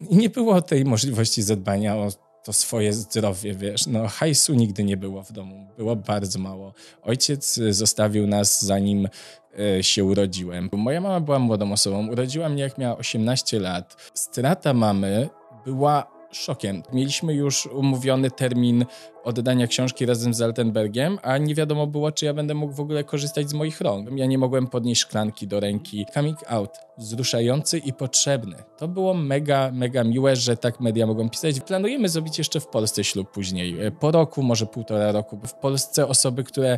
I nie było tej możliwości zadbania o to swoje zdrowie, wiesz. No, hajsu nigdy nie było w domu, było bardzo mało. Ojciec zostawił nas zanim e, się urodziłem. Moja mama była młodą osobą, urodziła mnie jak miała 18 lat. Strata mamy była szokiem. Mieliśmy już umówiony termin oddania książki razem z Altenbergiem, a nie wiadomo było, czy ja będę mógł w ogóle korzystać z moich rąk. Ja nie mogłem podnieść szklanki do ręki. Coming out, wzruszający i potrzebny. To było mega, mega miłe, że tak media mogą pisać. Planujemy zrobić jeszcze w Polsce ślub później, e, po roku, może półtora roku. W Polsce osoby, które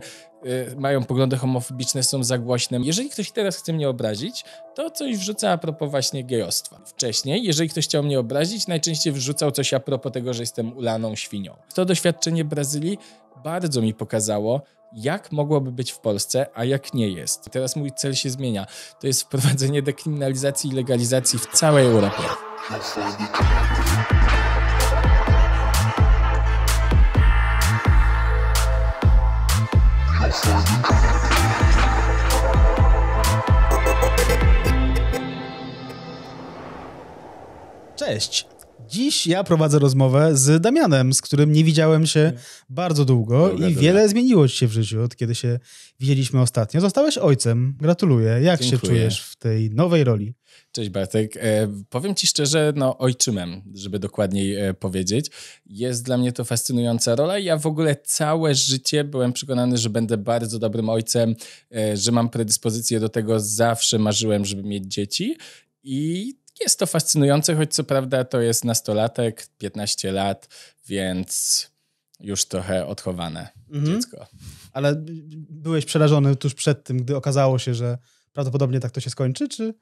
e, mają poglądy homofobiczne, są za głośne. Jeżeli ktoś teraz chce mnie obrazić, to coś wrzuca a propos właśnie gejostwa. Wcześniej, jeżeli ktoś chciał mnie obrazić, najczęściej wrzucał coś a propos tego, że jestem ulaną świnią. To doświadczenie Brazylii bardzo mi pokazało, jak mogłoby być w Polsce, a jak nie jest. Teraz mój cel się zmienia. To jest wprowadzenie dekryminalizacji i legalizacji w całej Europie. Cześć! Dziś ja prowadzę rozmowę z Damianem, z którym nie widziałem się mhm. bardzo długo i wiele zmieniło ci się w życiu, od kiedy się widzieliśmy ostatnio. Zostałeś ojcem. Gratuluję. Jak się czujesz w tej nowej roli? Cześć Bartek. E, powiem ci szczerze, no ojczymem, żeby dokładniej e, powiedzieć. Jest dla mnie to fascynująca rola. Ja w ogóle całe życie byłem przekonany, że będę bardzo dobrym ojcem, e, że mam predyspozycję do tego. Zawsze marzyłem, żeby mieć dzieci. I jest to fascynujące, choć co prawda to jest nastolatek, 15 lat, więc już trochę odchowane mhm. dziecko. Ale byłeś przerażony tuż przed tym, gdy okazało się, że prawdopodobnie tak to się skończy, czy?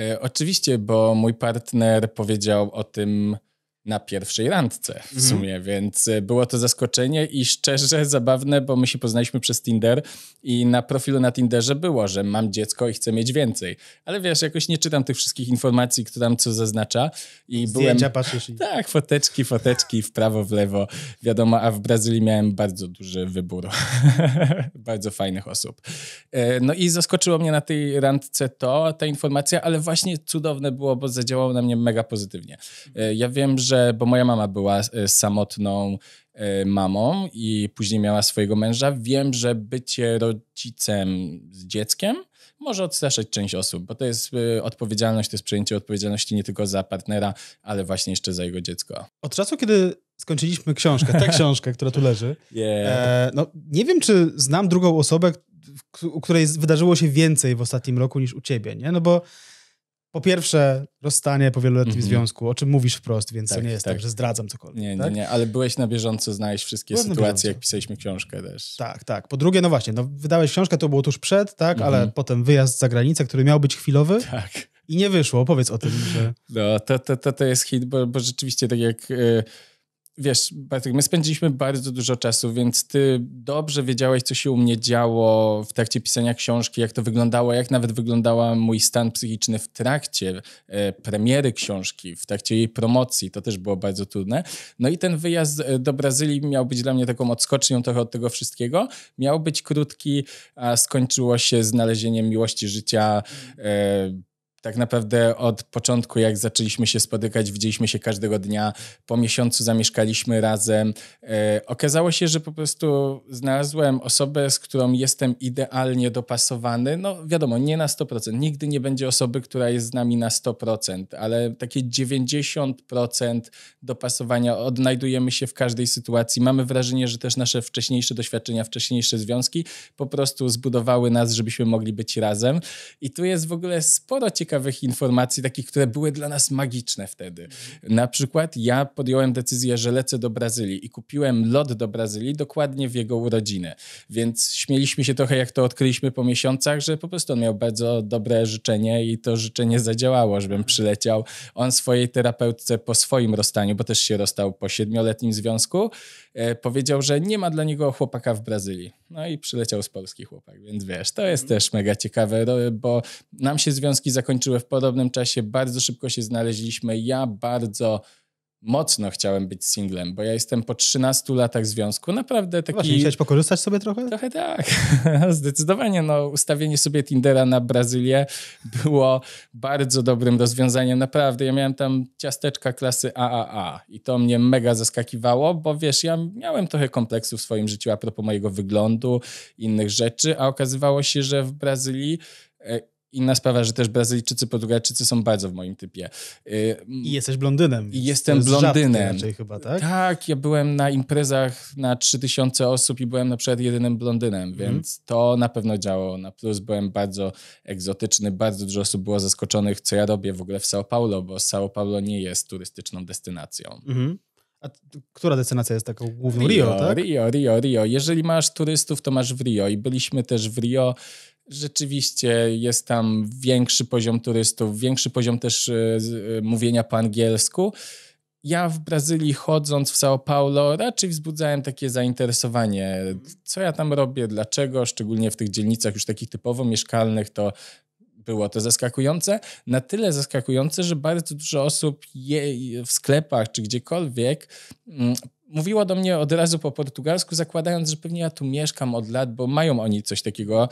E, oczywiście, bo mój partner powiedział o tym na pierwszej randce w mhm. sumie, więc e, było to zaskoczenie i szczerze zabawne, bo my się poznaliśmy przez Tinder i na profilu na Tinderze było, że mam dziecko i chcę mieć więcej. Ale wiesz, jakoś nie czytam tych wszystkich informacji, kto tam co zaznacza. I Zdjęcia byłem... patrzysz. Tak, foteczki, foteczki, w prawo, w lewo. Wiadomo, a w Brazylii miałem bardzo duży wybór bardzo fajnych osób. E, no i zaskoczyło mnie na tej randce to, ta informacja, ale właśnie cudowne było, bo zadziałało na mnie mega pozytywnie. E, ja wiem, że że, bo moja mama była e, samotną e, mamą i później miała swojego męża, wiem, że bycie rodzicem z dzieckiem może odstraszać część osób, bo to jest e, odpowiedzialność, to jest przejęcie odpowiedzialności nie tylko za partnera, ale właśnie jeszcze za jego dziecko. Od czasu, kiedy skończyliśmy książkę, tę książkę, która tu leży, yeah. no, nie wiem, czy znam drugą osobę, u której wydarzyło się więcej w ostatnim roku niż u ciebie, nie? No bo po pierwsze, rozstanie po wieloletnim mm -hmm. związku, o czym mówisz wprost, więc tak, to nie jest tak. tak, że zdradzam cokolwiek. Nie, tak? nie, nie, ale byłeś na bieżąco, znałeś wszystkie Byłem sytuacje, jak pisaliśmy książkę też. Tak, tak. Po drugie, no właśnie, no, wydałeś książkę, to było tuż przed, tak, mm -hmm. ale mhm. potem wyjazd za granicę, który miał być chwilowy. Tak. I nie wyszło, powiedz o tym. Że... No, to, to, to, to jest hit, bo, bo rzeczywiście tak jak... Yy wiesz, Bartek, my spędziliśmy bardzo dużo czasu, więc ty dobrze wiedziałeś, co się u mnie działo w trakcie pisania książki, jak to wyglądało, jak nawet wyglądała mój stan psychiczny w trakcie e, premiery książki, w trakcie jej promocji. To też było bardzo trudne. No i ten wyjazd e, do Brazylii miał być dla mnie taką odskocznią trochę od tego wszystkiego. Miał być krótki, a skończyło się znalezieniem miłości życia. E, tak naprawdę od początku, jak zaczęliśmy się spotykać, widzieliśmy się każdego dnia, po miesiącu zamieszkaliśmy razem. E, okazało się, że po prostu znalazłem osobę, z którą jestem idealnie dopasowany. No wiadomo, nie na 100%. Nigdy nie będzie osoby, która jest z nami na 100%, ale takie 90% dopasowania odnajdujemy się w każdej sytuacji. Mamy wrażenie, że też nasze wcześniejsze doświadczenia, wcześniejsze związki po prostu zbudowały nas, żebyśmy mogli być razem. I tu jest w ogóle sporo ciekawych ciekawych informacji, takich, które były dla nas magiczne wtedy. Na przykład ja podjąłem decyzję, że lecę do Brazylii i kupiłem lot do Brazylii dokładnie w jego urodzinę. Więc śmieliśmy się trochę, jak to odkryliśmy po miesiącach, że po prostu on miał bardzo dobre życzenie i to życzenie zadziałało, żebym przyleciał. On swojej terapeutce po swoim rozstaniu, bo też się rozstał po siedmioletnim związku, E, powiedział, że nie ma dla niego chłopaka w Brazylii. No i przyleciał z Polski chłopak, więc wiesz, to jest też mega ciekawe, bo nam się związki zakończyły w podobnym czasie, bardzo szybko się znaleźliśmy. Ja bardzo mocno chciałem być singlem, bo ja jestem po 13 latach związku, naprawdę taki... Właśnie, chciałeś pokorzystać sobie trochę? Trochę tak, zdecydowanie. No, ustawienie sobie Tindera na Brazylię było bardzo dobrym rozwiązaniem, naprawdę. Ja miałem tam ciasteczka klasy AAA i to mnie mega zaskakiwało, bo wiesz, ja miałem trochę kompleksów w swoim życiu a propos mojego wyglądu, innych rzeczy, a okazywało się, że w Brazylii e, Inna sprawa, że też Brazylijczycy, Portugalczycy są bardzo w moim typie. Y, I jesteś blondynem. I jestem jest blondynem. chyba, tak? Tak, ja byłem na imprezach na 3000 osób i byłem na przykład jedynym blondynem, mm. więc to na pewno działało. Na plus byłem bardzo egzotyczny, bardzo dużo osób było zaskoczonych, co ja robię w ogóle w São Paulo, bo São Paulo nie jest turystyczną destynacją. Mm. A która destynacja jest taką główną? Rio, Rio, tak? Rio, Rio, Rio. Jeżeli masz turystów, to masz w Rio i byliśmy też w Rio Rzeczywiście jest tam większy poziom turystów, większy poziom też e, e, mówienia po angielsku. Ja w Brazylii chodząc w São Paulo raczej wzbudzałem takie zainteresowanie, co ja tam robię, dlaczego, szczególnie w tych dzielnicach już takich typowo mieszkalnych, to było to zaskakujące. Na tyle zaskakujące, że bardzo dużo osób w sklepach czy gdziekolwiek mm, mówiło do mnie od razu po portugalsku, zakładając, że pewnie ja tu mieszkam od lat, bo mają oni coś takiego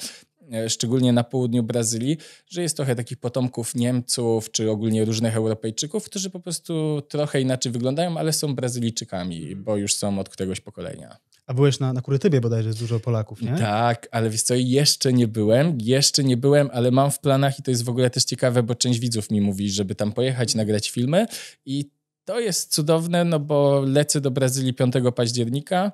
E, szczególnie na południu Brazylii, że jest trochę takich potomków Niemców czy ogólnie różnych Europejczyków, którzy po prostu trochę inaczej wyglądają, ale są Brazylijczykami, mhm. bo już są od któregoś pokolenia. A byłeś na, na Kurytybie bodajże, jest dużo Polaków, nie? Tak, ale wiesz co, jeszcze nie byłem, jeszcze nie byłem, ale mam w planach i to jest w ogóle też ciekawe, bo część widzów mi mówi, żeby tam pojechać, nagrać filmy i to jest cudowne, no bo lecę do Brazylii 5 października,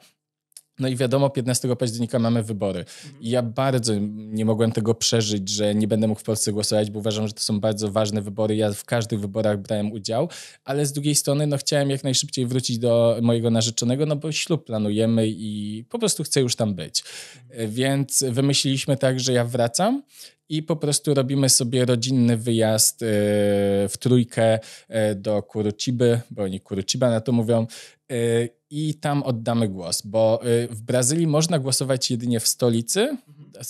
no i wiadomo, 15 października mamy wybory. I mhm. ja bardzo nie mogłem tego przeżyć, że nie będę mógł w Polsce głosować, bo uważam, że to są bardzo ważne wybory. Ja w każdych wyborach brałem udział, ale z drugiej strony no, chciałem jak najszybciej wrócić do mojego narzeczonego, no bo ślub planujemy i po prostu chcę już tam być. Mhm. E, więc wymyśliliśmy tak, że ja wracam i po prostu robimy sobie rodzinny wyjazd e, w trójkę e, do Kuruciby, bo oni Kuruciba na to mówią i tam oddamy głos, bo y, w Brazylii można głosować jedynie w stolicy. Mhm.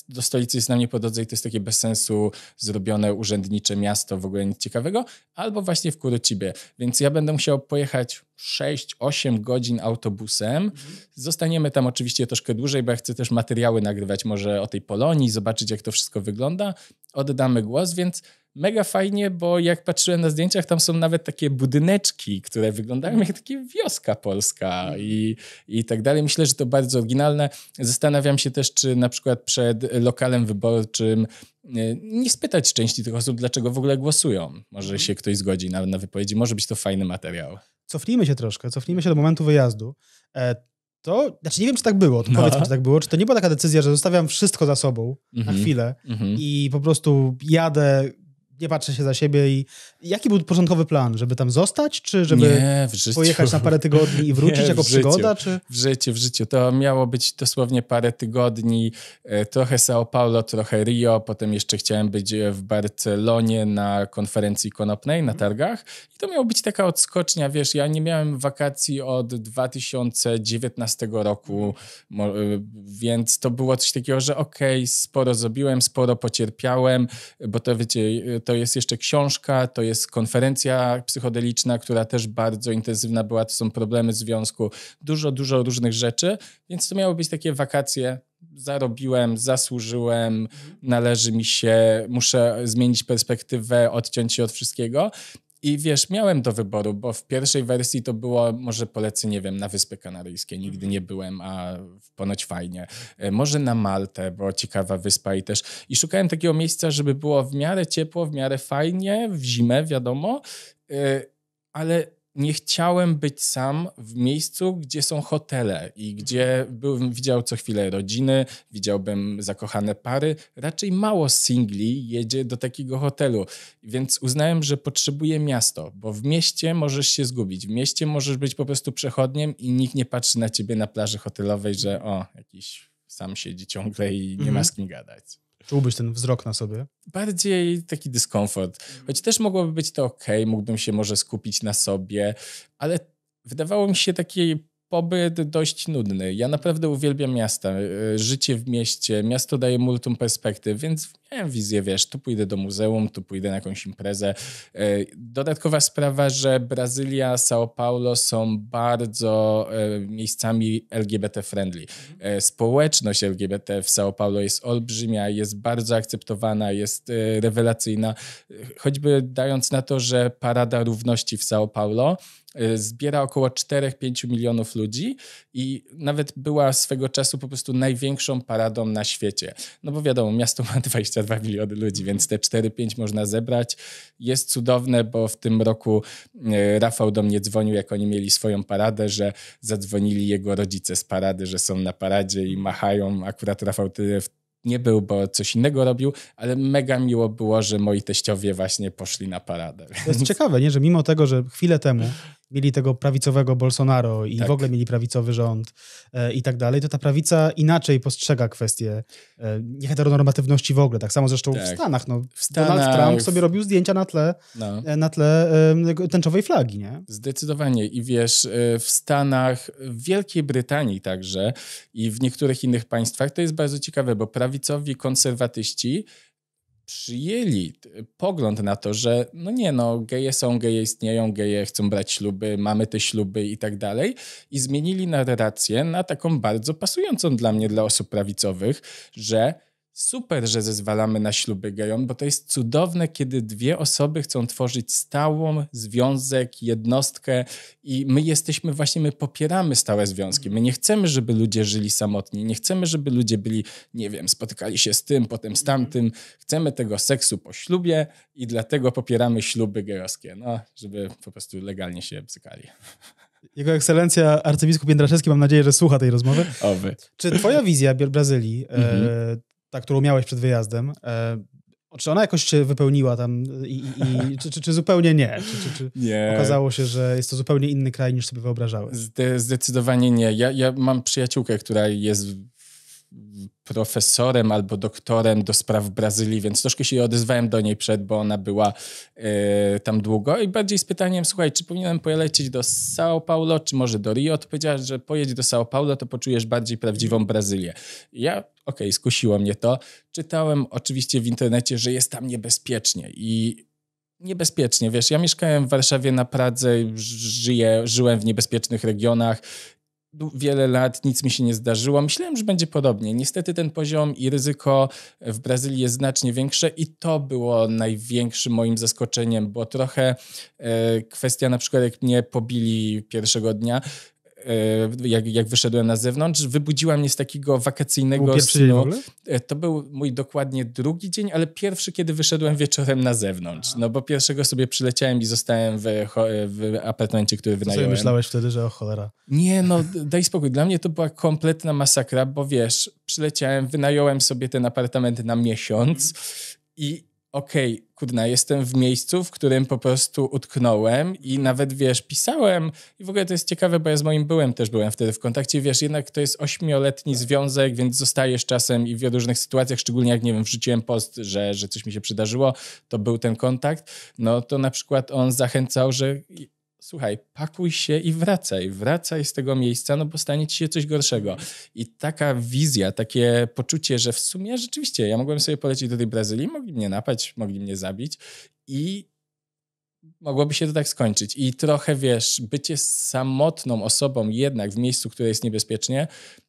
Do stolicy jest nam nie po drodze i to jest takie bez sensu zrobione urzędnicze miasto, w ogóle nic ciekawego, albo właśnie w Kurucibie. Więc ja będę musiał pojechać 6-8 godzin autobusem. Mhm. Zostaniemy tam oczywiście troszkę dłużej, bo ja chcę też materiały nagrywać może o tej Polonii, zobaczyć jak to wszystko wygląda. Oddamy głos, więc mega fajnie, bo jak patrzyłem na zdjęciach, tam są nawet takie budyneczki, które wyglądają jak takie wioska polska i, i tak dalej. Myślę, że to bardzo oryginalne. Zastanawiam się też, czy na przykład przed lokalem wyborczym e, nie spytać części tych osób, dlaczego w ogóle głosują. Może się ktoś zgodzi na, na wypowiedzi, może być to fajny materiał. Cofnijmy się troszkę, cofnijmy się do momentu wyjazdu. E, to, znaczy nie wiem, czy tak było, to no. powiedzmy, czy tak było, czy to nie była taka decyzja, że zostawiam wszystko za sobą mm -hmm. na mhm. chwilę mm -hmm. i po prostu jadę nie patrzę się za siebie i jaki był początkowy plan, żeby tam zostać, czy żeby nie, pojechać na parę tygodni i wrócić nie, jako przygoda? Czy... W życiu, w życiu. To miało być dosłownie parę tygodni, e, trochę São Paulo, trochę Rio, potem jeszcze chciałem być e, w Barcelonie na konferencji konopnej, na mhm. targach i to miało być taka odskocznia, wiesz, ja nie miałem wakacji od 2019 roku, e, więc to było coś takiego, że okej, okay, sporo zrobiłem, sporo pocierpiałem, bo to wiecie, to jest jeszcze książka, to jest konferencja psychodeliczna, która też bardzo intensywna była, to są problemy związku, dużo, dużo różnych rzeczy, więc to miały być takie wakacje zarobiłem, zasłużyłem, mhm. należy mi się, muszę zmienić perspektywę, odciąć się od wszystkiego. I wiesz, miałem do wyboru, bo w pierwszej wersji to było może polecę, nie wiem, na Wyspy Kanaryjskie, nigdy mhm. nie byłem, a ponoć fajnie. E, może na Maltę, bo ciekawa wyspa i też. I szukałem takiego miejsca, żeby było w miarę ciepło, w miarę fajnie, w zimę, wiadomo, e, ale nie chciałem być sam w miejscu, gdzie są hotele i mhm. gdzie bym widział co chwilę rodziny, widziałbym zakochane pary. Raczej mało singli jedzie do takiego hotelu, więc uznałem, że potrzebuję miasto, bo w mieście możesz się zgubić. W mieście możesz być po prostu przechodniem i nikt nie patrzy na ciebie na plaży hotelowej, że o, jakiś sam siedzi ciągle i nie ma mhm. z kim gadać. Czułbyś ten wzrok na sobie? Bardziej taki dyskomfort. Choć też mogłoby być to ok, mógłbym się może skupić na sobie, ale wydawało mi się taki pobyt dość nudny. Ja naprawdę uwielbiam miasta, y, życie w mieście, miasto daje multum perspektyw, więc miałem wizję, wiesz, tu pójdę do muzeum, tu pójdę na jakąś imprezę. E, dodatkowa sprawa, że Brazylia, São Paulo są bardzo e, miejscami LGBT-friendly. Mhm. E, społeczność LGBT w São Paulo jest olbrzymia, jest bardzo akceptowana, jest rewelacyjna. Choćby dając na to, że Parada Równości w São Paulo zbiera około 4-5 milionów ludzi i nawet była swego czasu po prostu największą paradą na świecie. No bo wiadomo, miasto ma 20 22 miliony ludzi, więc te 4-5 można zebrać. Jest cudowne, bo w tym roku e, Rafał do mnie dzwonił, jak oni mieli swoją paradę, że zadzwonili jego rodzice z parady, że są na paradzie i machają. Akurat Rafał ty nie był, bo coś innego robił, ale mega miło było, że moi teściowie właśnie poszli na paradę. Więc... To jest ciekawe, nie? że mimo tego, że chwilę temu mieli tego prawicowego Bolsonaro i tak. w ogóle mieli prawicowy rząd e, i tak dalej, to ta prawica inaczej postrzega kwestię e, nieheteronormatywności w ogóle. Tak samo zresztą tak. w Stanach. No, w Stanach. Donald Trump sobie robił zdjęcia na tle, no. e, na tle e, tęczowej flagi, nie? Zdecydowanie. I wiesz, e, w Stanach, w Wielkiej Brytanii także i w niektórych innych państwach to jest bardzo ciekawe, bo prawicowi konserwatyści przyjęli pogląd na to, że no nie no, geje są, geje istnieją, geje chcą brać śluby, mamy te śluby i tak dalej i zmienili narrację na taką bardzo pasującą dla mnie, dla osób prawicowych, że Super, że zezwalamy na śluby gejom, bo to jest cudowne, kiedy dwie osoby chcą tworzyć stałą związek, jednostkę i my jesteśmy właśnie, my popieramy stałe związki. My nie chcemy, żeby ludzie żyli samotni, nie chcemy, żeby ludzie byli, nie wiem, spotykali się z tym, potem z tamtym. Chcemy tego seksu po ślubie i dlatego popieramy śluby gejowskie, no, żeby po prostu legalnie się bzykali. Jego ekscelencja arcybiskup Jędraszewski, mam nadzieję, że słucha tej rozmowy. Oby. Czy twoja wizja Brazylii, e, mhm ta, którą miałeś przed wyjazdem, e, czy ona jakoś się wypełniła tam i, i, i czy, czy, czy, zupełnie nie? Czy, czy, nie? Okazało się, że jest to zupełnie inny kraj niż sobie wyobrażałeś? Zde, zdecydowanie nie. Ja, ja mam przyjaciółkę, która jest profesorem albo doktorem do spraw Brazylii, więc troszkę się odezwałem do niej przed, bo ona była e, tam długo i bardziej z pytaniem, słuchaj, czy powinienem polecieć do São Paulo, czy może do Rio? Odpowiedziała, że pojedź do São Paulo, to poczujesz bardziej prawdziwą Brazylię. ja, okej, okay, skusiło mnie to. Czytałem oczywiście w internecie, że jest tam niebezpiecznie i niebezpiecznie. Wiesz, ja mieszkałem w Warszawie na Pradze, żyję, żyłem w niebezpiecznych regionach, wiele lat nic mi się nie zdarzyło. Myślałem, że będzie podobnie. Niestety ten poziom i ryzyko w Brazylii jest znacznie większe i to było największym moim zaskoczeniem, bo trochę e, kwestia na przykład jak mnie pobili pierwszego dnia, E, jak, jak wyszedłem na zewnątrz, wybudziła mnie z takiego wakacyjnego snu. E, to był mój dokładnie drugi dzień, ale pierwszy, kiedy wyszedłem wieczorem na zewnątrz. No bo pierwszego sobie przyleciałem i zostałem w, w apartamencie, który to wynająłem. Co myślałeś wtedy, że o cholera? Nie, no daj spokój. Dla mnie to była kompletna masakra, bo wiesz, przyleciałem, wynająłem sobie ten apartament na miesiąc i okej, okay, kurna, jestem w miejscu, w którym po prostu utknąłem i nawet, wiesz, pisałem i w ogóle to jest ciekawe, bo ja z moim byłem też byłem wtedy w kontakcie, wiesz, jednak to jest ośmioletni związek, więc zostajesz czasem i w różnych sytuacjach, szczególnie jak, nie wiem, wrzuciłem post, że, że coś mi się przydarzyło, to był ten kontakt, no to na przykład on zachęcał, że słuchaj, pakuj się i wracaj, wracaj z tego miejsca, no bo stanie ci się coś gorszego. I taka wizja, takie poczucie, że w sumie rzeczywiście ja mogłem sobie polecieć do tej Brazylii, mogli mnie napaść, mogli mnie zabić i mogłoby się to tak skończyć. I trochę, wiesz, bycie samotną osobą jednak w miejscu, które jest niebezpiecznie,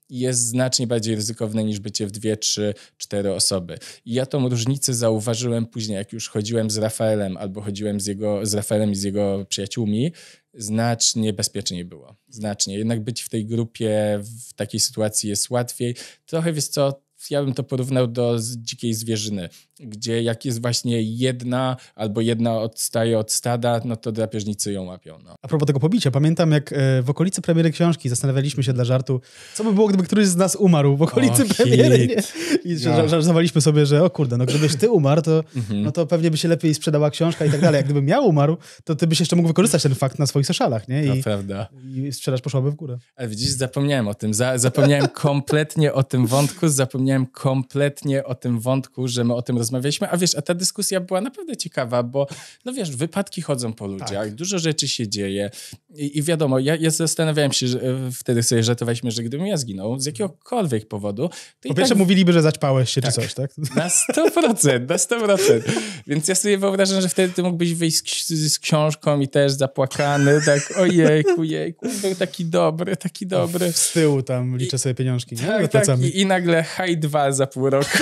jest znacznie bardziej ryzykowne niż bycie w dwie, trzy, cztery osoby. I ja tą różnicę zauważyłem później, jak już chodziłem z Rafaelem albo chodziłem z, jego, z Rafaelem i z jego przyjaciółmi, znacznie bezpieczniej było. Znacznie. Jednak być w tej grupie w takiej sytuacji jest łatwiej. Trochę wiesz co, ja bym to porównał do dzikiej zwierzyny, gdzie jak jest właśnie jedna albo jedna odstaje od stada, no to drapieżnicy ją łapią. No. A propos tego pobicia, pamiętam jak e, w okolicy premiery książki zastanawialiśmy się dla żartu, co by było, gdyby któryś z nas umarł w okolicy o, premiery. Nie? I żartowaliśmy sobie, że o kurde, no gdybyś ty umarł, to, mhm. no to pewnie by się lepiej sprzedała książka i tak dalej. Jak gdybym ja umarł, to ty byś jeszcze mógł wykorzystać ten fakt na swoich seszalach, nie? I, to prawda. I sprzedaż poszłaby w górę. Ale widzisz, zapomniałem o tym. Za, zapomniałem kompletnie o tym wątku, zapomniałem zapomniałem kompletnie o tym wątku, że my o tym rozmawialiśmy. A wiesz, a ta dyskusja była naprawdę ciekawa, bo no wiesz, wypadki chodzą po ludziach, tak. dużo rzeczy się dzieje. I, i wiadomo, ja, ja, zastanawiałem się że, e, wtedy sobie żartowaliśmy, że gdybym ja zginął z jakiegokolwiek powodu... po pierwsze tak... mówiliby, że zaćpałeś się tak. czy coś, tak? Na 100%, na 100%. Więc ja sobie wyobrażam, że wtedy ty mógłbyś wyjść z, z książką i też zapłakany, tak ojejku, jejku, był taki dobry, taki dobry. Z tyłu tam liczę sobie pieniążki, I, nie? Tak, tak, i, i nagle hi dwa za pół roku.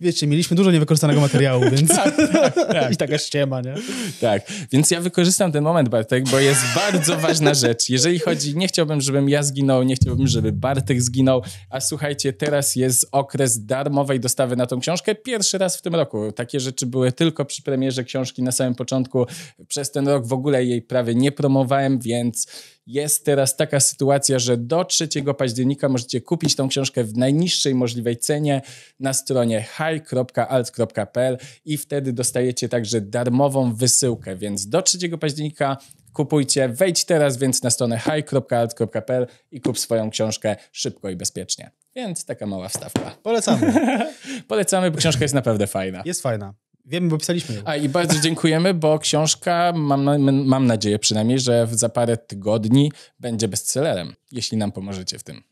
Wiecie, mieliśmy dużo niewykorzystanego materiału, więc tak, tak, tak. i taka ściema, nie? Tak, więc ja wykorzystam ten moment, Bartek, bo jest bardzo ważna rzecz. Jeżeli chodzi, nie chciałbym, żebym ja zginął, nie chciałbym, żeby Bartek zginął, a słuchajcie, teraz jest okres darmowej dostawy na tą książkę, pierwszy raz w tym roku. Takie rzeczy były tylko przy premierze książki na samym początku. Przez ten rok w ogóle jej prawie nie promowałem, więc jest teraz taka sytuacja, że do 3 października możecie kupić tą książkę w najniższej możliwej cenie na stronie high.alt.pl i wtedy dostajecie także darmową wysyłkę, więc do 3 października kupujcie. Wejdź teraz więc na stronę high.alt.pl i kup swoją książkę szybko i bezpiecznie. Więc taka mała wstawka. Polecamy. Polecamy, bo książka jest naprawdę fajna. Jest fajna. Wiemy, bo pisaliśmy ją. A i bardzo dziękujemy, bo książka, mam, mam nadzieję przynajmniej, że za parę tygodni będzie bestsellerem, jeśli nam pomożecie w tym.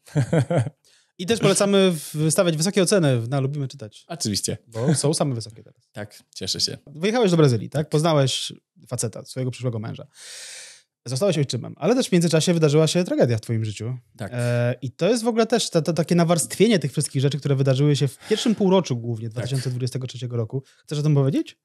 I też polecamy wystawiać wysokie oceny na Lubimy Czytać. Oczywiście. Bo są same wysokie teraz. Tak, cieszę się. Wyjechałeś do Brazylii, tak? Poznałeś faceta, swojego przyszłego męża. Zostałeś ojczymem, ale też w międzyczasie wydarzyła się tragedia w twoim życiu. Tak. E, I to jest w ogóle też to takie nawarstwienie tych wszystkich rzeczy, które wydarzyły się w pierwszym półroczu głównie 2023 tak. roku. Chcesz o tym powiedzieć?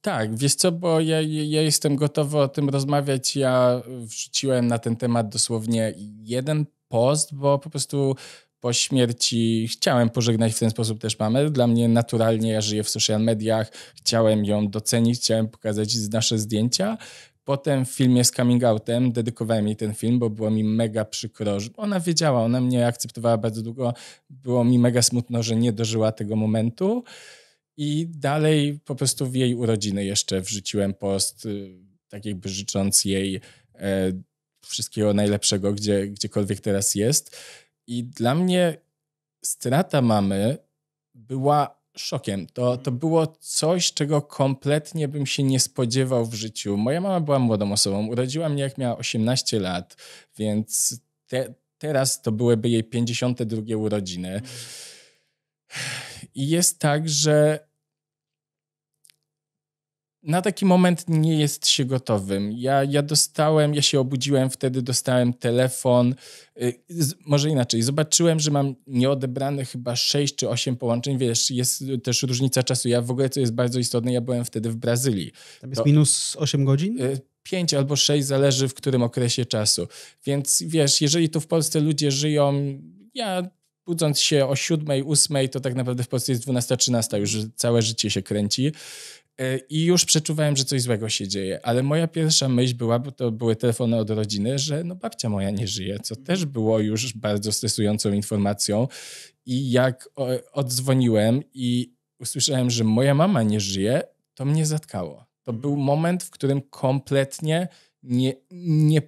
Tak, wiesz co, bo ja, ja, jestem gotowy o tym rozmawiać. Ja wrzuciłem na ten temat dosłownie jeden post, bo po prostu po śmierci chciałem pożegnać w ten sposób też mamę. Dla mnie naturalnie ja żyję w social mediach, chciałem ją docenić, chciałem pokazać nasze zdjęcia. Potem w filmie z coming outem dedykowałem jej ten film, bo było mi mega przykro. Ona wiedziała, ona mnie akceptowała bardzo długo. Było mi mega smutno, że nie dożyła tego momentu. I dalej po prostu w jej urodziny jeszcze wrzuciłem post, y, tak jakby życząc jej e, wszystkiego najlepszego, gdzie, gdziekolwiek teraz jest. I dla mnie strata mamy była szokiem. To, to było coś, czego kompletnie bym się nie spodziewał w życiu. Moja mama była młodą osobą, urodziła mnie jak miała 18 lat, więc te, teraz to byłyby jej 52 urodziny. Mm. I jest tak, że na taki moment nie jest się gotowym. Ja, ja dostałem, ja się obudziłem wtedy, dostałem telefon. Y, z, może inaczej, zobaczyłem, że mam nieodebrane chyba 6 czy 8 połączeń. Wiesz, jest też różnica czasu. Ja w ogóle, co jest bardzo istotne, ja byłem wtedy w Brazylii. Tam jest to, minus 8 godzin? Y 5 albo 6 zależy w którym okresie czasu. Więc wiesz, jeżeli tu w Polsce ludzie żyją, ja budząc się o 7, 8, to tak naprawdę w Polsce jest 12, 13, już całe życie się kręci. E, I już przeczuwałem, że coś złego się dzieje, ale moja pierwsza myśl była, bo to były telefony od rodziny, że no babcia moja nie żyje, co mhm. też było już bardzo stresującą informacją. I jak odzwoniłem i usłyszałem, że moja mama nie żyje, to mnie zatkało. To mhm. był moment, w którym kompletnie nie, nie,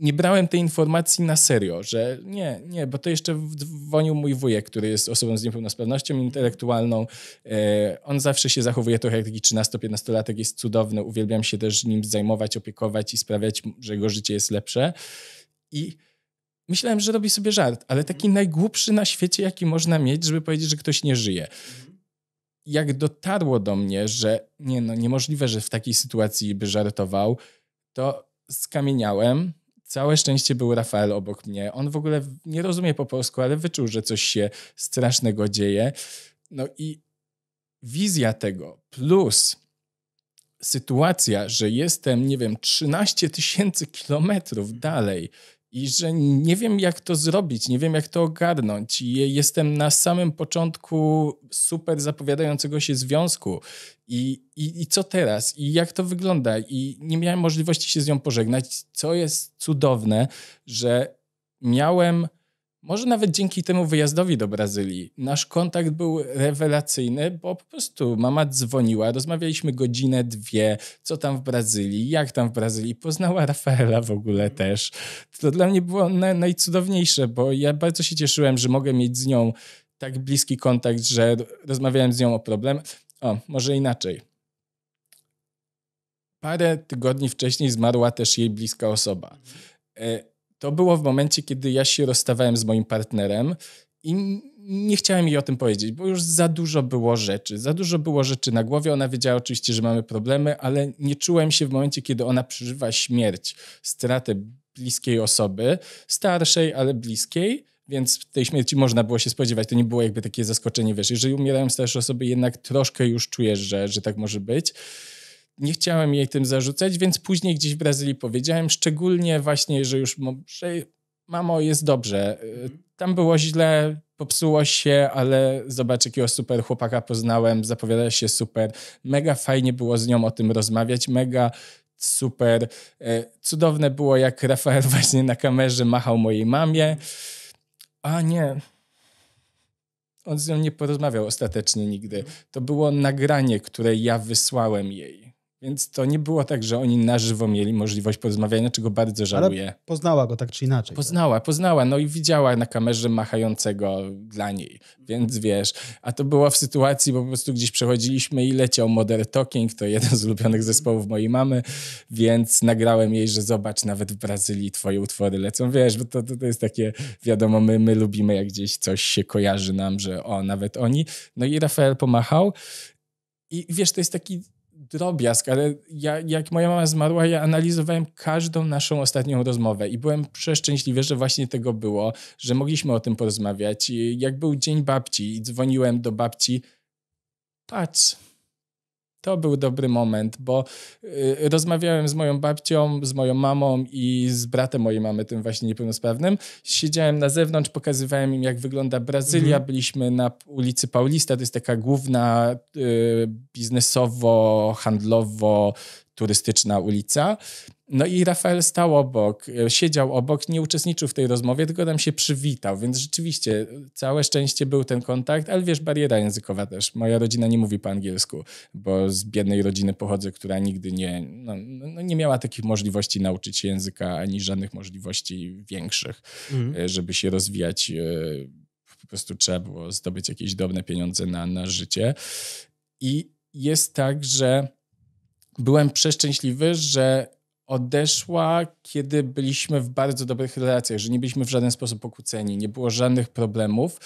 nie brałem tej informacji na serio, że nie, nie, bo to jeszcze dzwonił mój wujek, który jest osobą z niepełnosprawnością intelektualną. E, on zawsze się zachowuje trochę jak taki 13-15-latek, jest cudowny, uwielbiam się też nim zajmować, opiekować i sprawiać, że jego życie jest lepsze. I myślałem, że robi sobie żart, ale taki najgłupszy na świecie, jaki można mieć, żeby powiedzieć, że ktoś nie żyje jak dotarło do mnie, że nie, no, niemożliwe, że w takiej sytuacji by żartował, to skamieniałem, Całe szczęście był Rafael obok mnie. On w ogóle nie rozumie po polsku, ale wyczuł, że coś się strasznego dzieje. No i wizja tego plus sytuacja, że jestem, nie wiem, 13 tysięcy kilometrów dalej i że nie wiem, jak to zrobić, nie wiem, jak to ogarnąć. I jestem na samym początku super zapowiadającego się związku. I, i, I co teraz? I jak to wygląda? I nie miałem możliwości się z nią pożegnać, co jest cudowne, że miałem może nawet dzięki temu wyjazdowi do Brazylii nasz kontakt był rewelacyjny, bo po prostu mama dzwoniła, rozmawialiśmy godzinę, dwie, co tam w Brazylii, jak tam w Brazylii. Poznała Rafaela w ogóle też. To dla mnie było na, najcudowniejsze, bo ja bardzo się cieszyłem, że mogę mieć z nią tak bliski kontakt, że rozmawiałem z nią o problem. O, może inaczej. Parę tygodni wcześniej zmarła też jej bliska osoba. E, to było w momencie, kiedy ja się rozstawałem z moim partnerem i nie chciałem jej o tym powiedzieć, bo już za dużo było rzeczy. Za dużo było rzeczy na głowie. Ona wiedziała oczywiście, że mamy problemy, ale nie czułem się w momencie, kiedy ona przeżywa śmierć, stratę bliskiej osoby, starszej, ale bliskiej. Więc tej śmierci można było się spodziewać. To nie było jakby takie zaskoczenie, wiesz, jeżeli umierają starsze osoby, jednak troszkę już czujesz, że, że tak może być nie chciałem jej tym zarzucać, więc później gdzieś w Brazylii powiedziałem, szczególnie właśnie, że już że mamo, jest dobrze. Mhm. Tam było źle, popsuło się, ale zobacz, jakiego super chłopaka poznałem, zapowiada się super. Mega fajnie było z nią o tym rozmawiać, mega super. E, cudowne było, jak Rafael właśnie na kamerze machał mojej mamie. A nie, on z nią nie porozmawiał ostatecznie nigdy. Mhm. To było nagranie, które ja wysłałem jej. Więc to nie było tak, że oni na żywo mieli możliwość porozmawiania, czego bardzo żałuję. Ale poznała go tak czy inaczej. Tak? Poznała, tak? poznała, no i widziała na kamerze machającego dla niej, więc wiesz. A to było w sytuacji, bo po prostu gdzieś przechodziliśmy i leciał Modern Talking, to jeden z ulubionych zespołów mojej mamy, więc nagrałem jej, że zobacz, nawet w Brazylii twoje utwory lecą, wiesz, bo to, to, to jest takie, wiadomo, my, my lubimy, jak gdzieś coś się kojarzy nam, że o, nawet oni. No i Rafael pomachał. I wiesz, to jest taki drobiazg, ale ja, jak moja mama zmarła, ja analizowałem każdą naszą ostatnią rozmowę i byłem przeszczęśliwy, że właśnie tego było, że mogliśmy o tym porozmawiać. I jak był dzień babci i dzwoniłem do babci, patrz, to był dobry moment, bo y, rozmawiałem z moją babcią, z moją mamą i z bratem mojej mamy, tym właśnie niepełnosprawnym. Siedziałem na zewnątrz, pokazywałem im, jak wygląda Brazylia. Mhm. Byliśmy na ulicy Paulista, to jest taka główna y, biznesowo, handlowo, turystyczna ulica. No i Rafael stał obok, e, siedział obok, nie uczestniczył w tej rozmowie, tylko tam się przywitał, więc rzeczywiście e, całe szczęście był ten kontakt, ale wiesz, bariera językowa też. Moja rodzina nie mówi po angielsku, bo z biednej rodziny pochodzę, która nigdy nie, no, no, no nie miała takich możliwości nauczyć się języka, ani żadnych możliwości większych, mhm. E, żeby się rozwijać. Po prostu trzeba było zdobyć jakieś dobre pieniądze na, na życie. I jest tak, że byłem przeszczęśliwy, że odeszła, kiedy byliśmy w bardzo dobrych relacjach, że nie byliśmy w żaden sposób pokłóceni, nie było żadnych problemów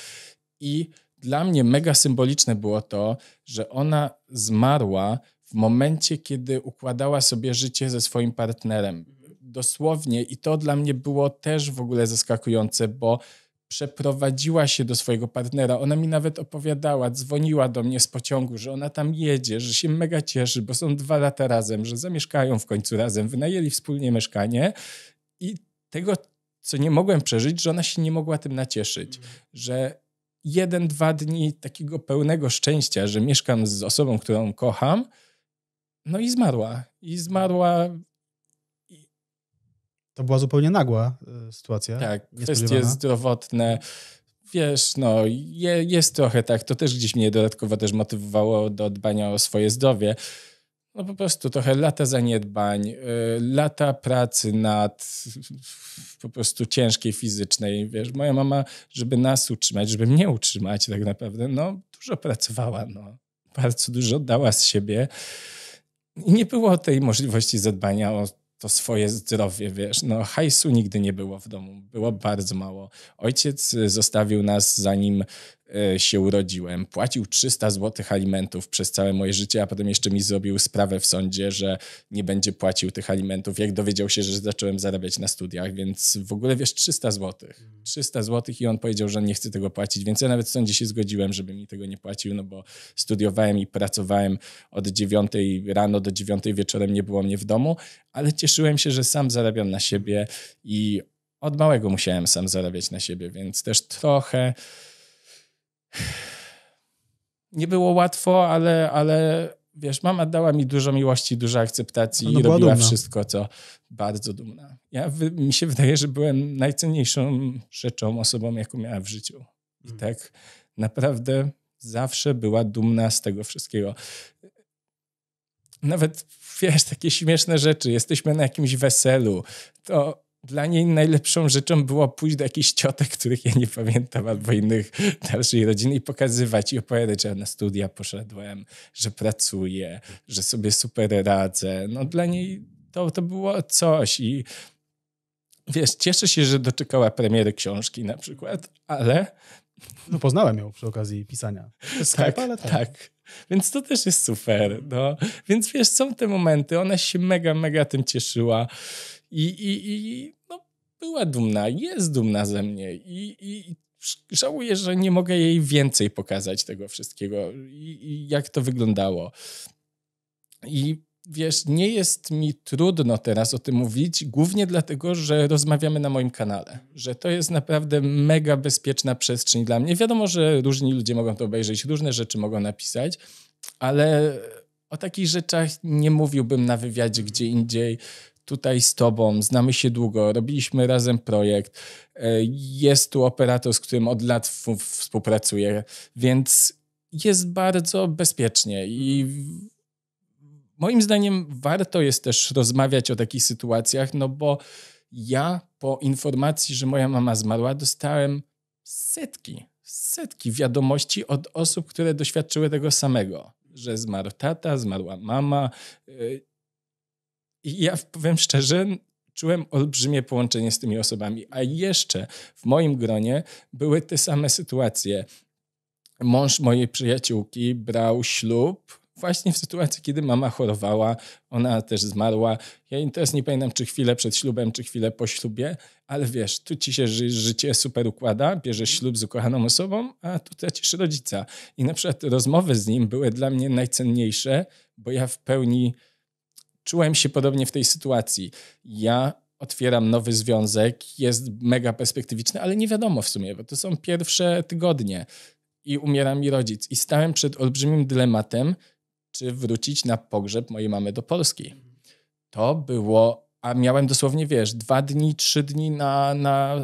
i dla mnie mega symboliczne było to, że ona zmarła w momencie, kiedy układała sobie życie ze swoim partnerem. Mhm. Dosłownie i to dla mnie było też w ogóle zaskakujące, bo przeprowadziła się do swojego partnera. Ona mi nawet opowiadała, dzwoniła do mnie z pociągu, że ona tam jedzie, że się mega cieszy, bo są dwa lata razem, że zamieszkają w końcu razem, wynajęli wspólnie mieszkanie i tego, co nie mogłem przeżyć, że ona się nie mogła tym nacieszyć, mhm. że jeden, dwa dni takiego pełnego szczęścia, że mieszkam z osobą, którą kocham, no i zmarła. I zmarła to była zupełnie nagła e, sytuacja. Tak, kwestie zdrowotne. Wiesz, no je, jest trochę tak, to też gdzieś mnie dodatkowo też motywowało do dbania o swoje zdrowie. No po prostu trochę lata zaniedbań, y, lata pracy nad po prostu ciężkiej fizycznej. Wiesz, moja mama, żeby nas utrzymać, żeby mnie utrzymać tak naprawdę, no dużo pracowała, no. Bardzo dużo dała z siebie. I nie było tej możliwości zadbania o to swoje zdrowie, wiesz, no hajsu nigdy nie było w domu, było bardzo mało. Ojciec zostawił nas, zanim E, się urodziłem, płacił 300 zł alimentów przez całe moje życie, a potem jeszcze mi zrobił sprawę w sądzie, że nie będzie płacił tych alimentów, jak dowiedział się, że zacząłem zarabiać na studiach, więc w ogóle wiesz, 300 zł. 300 zł i on powiedział, że nie chce tego płacić, więc ja nawet w sądzie się zgodziłem, żeby mi tego nie płacił, no bo studiowałem i pracowałem od 9 rano do 9 wieczorem, nie było mnie w domu, ale cieszyłem się, że sam zarabiam na siebie i od małego musiałem sam zarabiać na siebie, więc też trochę nie było łatwo, ale, ale wiesz, mama dała mi dużo miłości, dużo akceptacji i robiła dumna. wszystko, co bardzo dumna. Ja, mi się wydaje, że byłem najcenniejszą rzeczą, osobą, jaką miała w życiu. I mm. tak naprawdę zawsze była dumna z tego wszystkiego. Nawet, wiesz, takie śmieszne rzeczy. Jesteśmy na jakimś weselu, to dla niej najlepszą rzeczą było pójść do jakichś ciotek, których ja nie pamiętam, albo innych dalszej rodziny i pokazywać i opowiadać, że na studia poszedłem, że pracuję, że sobie super radzę. No dla niej to, to było coś i wiesz, cieszę się, że doczekała premiery książki na przykład, ale... No poznałem ją przy okazji pisania. Skype, tak, ale tak. tak. Więc to też jest super. No. Więc wiesz, są te momenty, ona się mega, mega tym cieszyła. I, i, i no, była dumna, jest dumna ze mnie i, i żałuję, że nie mogę jej więcej pokazać tego wszystkiego i, i jak to wyglądało. I wiesz, nie jest mi trudno teraz o tym mówić, głównie dlatego, że rozmawiamy na moim kanale, że to jest naprawdę mega bezpieczna przestrzeń dla mnie. Wiadomo, że różni ludzie mogą to obejrzeć, różne rzeczy mogą napisać, ale o takich rzeczach nie mówiłbym na wywiadzie gdzie indziej tutaj z tobą, znamy się długo, robiliśmy razem projekt, e, jest tu operator, z którym od lat współpracuję, więc jest bardzo bezpiecznie i moim zdaniem warto jest też rozmawiać o takich sytuacjach, no bo ja po informacji, że moja mama zmarła, dostałem setki, setki wiadomości od osób, które doświadczyły tego samego, że zmarł tata, zmarła mama e, i ja powiem szczerze, czułem olbrzymie połączenie z tymi osobami. A jeszcze w moim gronie były te same sytuacje. Mąż mojej przyjaciółki brał ślub właśnie w sytuacji, kiedy mama chorowała, ona też zmarła. Ja teraz nie pamiętam, czy chwilę przed ślubem, czy chwilę po ślubie, ale wiesz, tu ci się życie super układa, bierzesz ślub z ukochaną osobą, a tu tracisz rodzica. I na przykład rozmowy z nim były dla mnie najcenniejsze, bo ja w pełni czułem się podobnie w tej sytuacji. Ja otwieram nowy związek, jest mega perspektywiczny, ale nie wiadomo w sumie, bo to są pierwsze tygodnie i umiera mi rodzic. I stałem przed olbrzymim dylematem, czy wrócić na pogrzeb mojej mamy do Polski. To było, a miałem dosłownie, wiesz, dwa dni, trzy dni na, na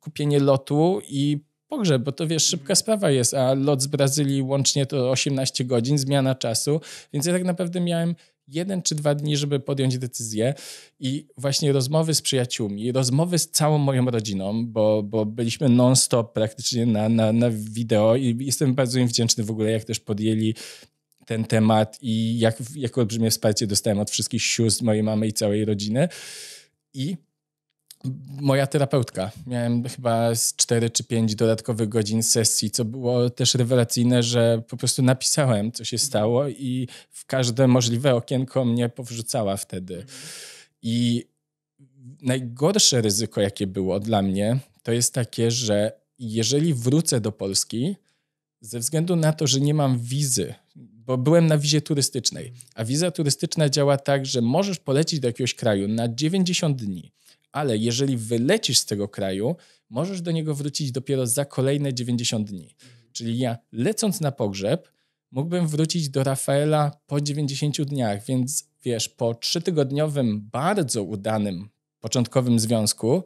kupienie lotu i pogrzeb, bo to wiesz, szybka mhm. sprawa jest, a lot z Brazylii łącznie to 18 godzin, zmiana czasu, więc ja tak naprawdę miałem jeden czy dwa dni, żeby podjąć decyzję. I właśnie rozmowy z przyjaciółmi, rozmowy z całą moją rodziną, bo, bo byliśmy non-stop praktycznie na, na, na wideo i jestem bardzo im wdzięczny w ogóle, jak też podjęli ten temat i jak, jak olbrzymie wsparcie dostałem od wszystkich sióstr mojej mamy i całej rodziny. I moja terapeutka. Miałem chyba z 4 czy 5 dodatkowych godzin sesji, co było też rewelacyjne, że po prostu napisałem, co się stało i w każde możliwe okienko mnie powrzucała wtedy. I najgorsze ryzyko, jakie było dla mnie, to jest takie, że jeżeli wrócę do Polski, ze względu na to, że nie mam wizy, bo byłem na wizie turystycznej, a wiza turystyczna działa tak, że możesz polecieć do jakiegoś kraju na 90 dni ale jeżeli wylecisz z tego kraju, możesz do niego wrócić dopiero za kolejne 90 dni. Mhm. Czyli ja lecąc na pogrzeb, mógłbym wrócić do Rafaela po 90 dniach, więc wiesz, po trzytygodniowym, bardzo udanym początkowym związku,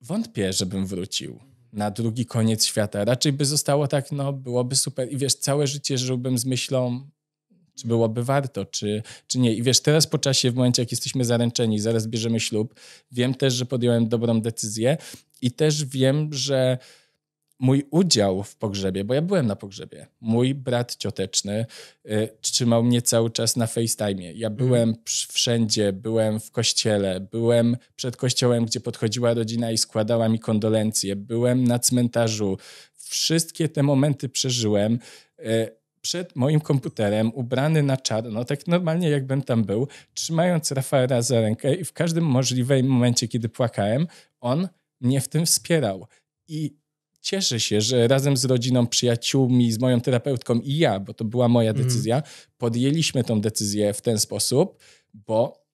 wątpię, żebym wrócił mhm. na drugi koniec świata. Raczej by zostało tak, no byłoby super i wiesz, całe życie żyłbym z myślą, czy byłoby warto, czy, czy nie. I wiesz, teraz po czasie, w momencie jak jesteśmy zaręczeni, zaraz bierzemy ślub, wiem też, że podjąłem dobrą decyzję i też wiem, że mój udział w pogrzebie, bo ja byłem na pogrzebie. Mój brat cioteczny y, trzymał mnie cały czas na FaceTime. Ja mhm. byłem wszędzie, byłem w kościele, byłem przed kościołem, gdzie podchodziła rodzina i składała mi kondolencje, byłem na cmentarzu. Wszystkie te momenty przeżyłem. Y, przed moim komputerem, ubrany na czarno, no tak normalnie jakbym tam był, trzymając Rafaela za rękę i w każdym możliwym momencie, kiedy płakałem, on mnie w tym wspierał. I cieszę się, że razem z rodziną, przyjaciółmi, z moją terapeutką i ja, bo to była moja mhm. decyzja, podjęliśmy tą decyzję w ten sposób, bo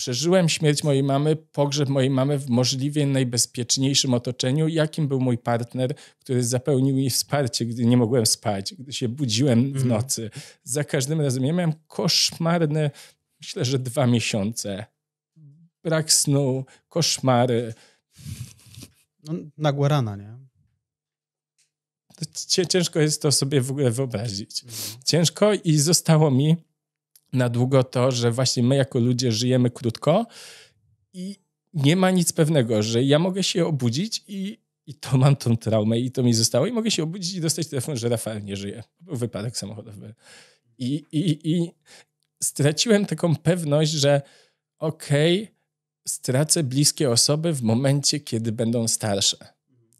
Przeżyłem śmierć mojej mamy, pogrzeb mojej mamy w możliwie najbezpieczniejszym otoczeniu, jakim był mój partner, który zapełnił mi wsparcie, gdy nie mogłem spać, gdy się budziłem w mhm. nocy. Mm. Za każdym razem ja miałem koszmarne, myślę, że dwa miesiące. Brak snu, koszmary. No, nagła rana, nie? Ciężko jest to sobie w ogóle wyobrazić. Mhm. Ciężko i zostało mi na długo to, że właśnie my jako ludzie żyjemy krótko i nie ma nic pewnego, że ja mogę się obudzić i, i to mam tą traumę i to mi zostało i mogę się obudzić i dostać telefon, że Rafał nie żyje. Był wypadek samochodowy. I, i, i straciłem taką pewność, że okej, okay, stracę bliskie osoby w momencie, kiedy będą starsze.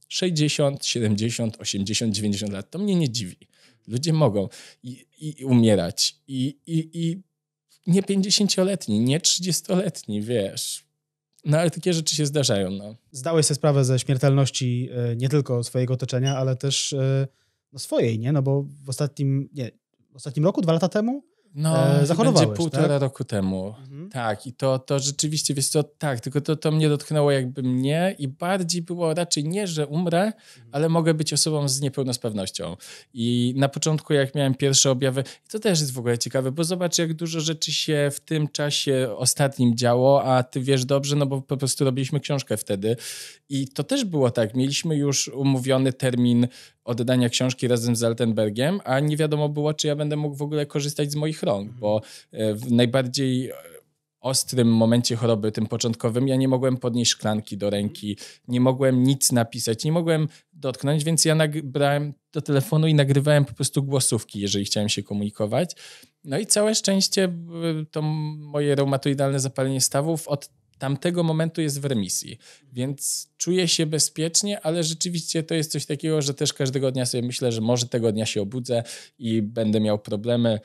60, 70, 80, 90 lat. To mnie nie dziwi. Ludzie mogą i, i umierać. I, i, I nie 50-letni, nie 30-letni, wiesz. No ale takie rzeczy się zdarzają. No. Zdałeś sobie sprawę ze śmiertelności e, nie tylko swojego otoczenia, ale też e, no, swojej, nie? No bo w ostatnim, nie, w ostatnim roku, dwa lata temu no, e, zachorowałeś. Będzie półtora tak? roku temu. Mhm. Tak, i to, to rzeczywiście, wiesz co, tak, tylko to, to mnie dotknęło jakby mnie i bardziej było raczej nie, że umrę, mhm. ale mogę być osobą z niepełnosprawnością. I na początku, jak miałem pierwsze objawy, to też jest w ogóle ciekawe, bo zobacz, jak dużo rzeczy się w tym czasie ostatnim działo, a ty wiesz dobrze, no bo po prostu robiliśmy książkę wtedy. I to też było tak, mieliśmy już umówiony termin oddania książki razem z Altenbergiem, a nie wiadomo było, czy ja będę mógł w ogóle korzystać z moich rąk, mhm. bo e, w najbardziej e, ostrym momencie choroby, tym początkowym, ja nie mogłem podnieść szklanki do ręki, nie mogłem nic napisać, nie mogłem dotknąć, więc ja brałem do telefonu i nagrywałem po prostu głosówki, jeżeli chciałem się komunikować. No i całe szczęście e, to moje reumatoidalne zapalenie stawów od tamtego momentu jest w remisji, więc czuję się bezpiecznie, ale rzeczywiście to jest coś takiego, że też każdego dnia sobie myślę, że może tego dnia się obudzę i będę miał problemy.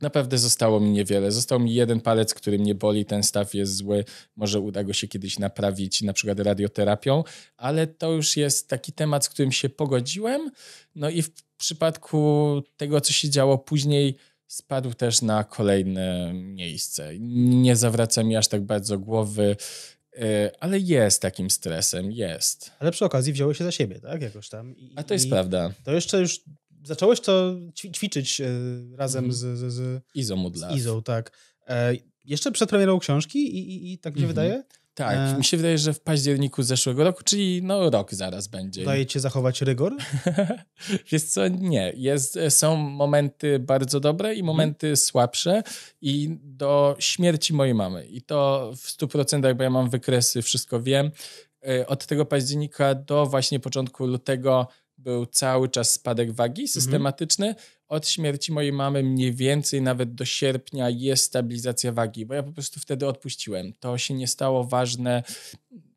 Naprawdę zostało mi niewiele. Został mi jeden palec, który mnie boli, ten staw jest zły, może uda go się kiedyś naprawić, na przykład radioterapią, ale to już jest taki temat, z którym się pogodziłem. No i w przypadku tego, co się działo później, spadł też na kolejne miejsce. Nie zawraca mi aż tak bardzo głowy, y, ale jest takim stresem, jest. Ale przy okazji wziąłeś się za siebie, tak? Jakoś tam. I, A to jest prawda. To jeszcze już zacząłeś to ćwiczyć y, razem mhm. z, z, z Izą Mudlar. Izą, tak. E, jeszcze przed premierą książki i, i, i tak mi się mhm. wydaje? Tak, e... mi się wydaje, że w październiku zeszłego roku, czyli no rok zaraz będzie. Dajecie zachować rygor? Wiesz co, nie. Jest, są momenty bardzo dobre i momenty hmm. słabsze i do śmierci mojej mamy. I to w 100%, bo ja mam wykresy, wszystko wiem. E, od tego października do właśnie początku lutego był cały czas spadek wagi mhm. systematyczny. Od śmierci mojej mamy mniej więcej nawet do sierpnia jest stabilizacja wagi, bo ja po prostu wtedy odpuściłem. To się nie stało ważne.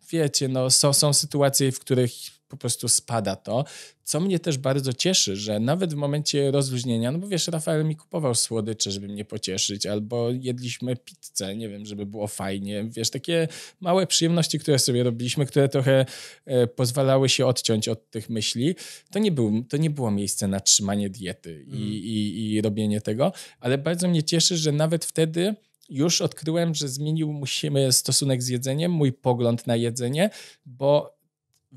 Wiecie, no, są, są sytuacje, w których po prostu spada to, co mnie też bardzo cieszy, że nawet w momencie rozluźnienia, no bo wiesz, Rafael mi kupował słodycze, żeby mnie pocieszyć, albo jedliśmy pizzę, nie wiem, żeby było fajnie, wiesz, takie małe przyjemności, które sobie robiliśmy, które trochę e, pozwalały się odciąć od tych myśli, to nie, był, to nie było miejsce na trzymanie diety i, mm. i, i robienie tego, ale bardzo mnie cieszy, że nawet wtedy już odkryłem, że zmienił mu się stosunek z jedzeniem, mój pogląd na jedzenie, bo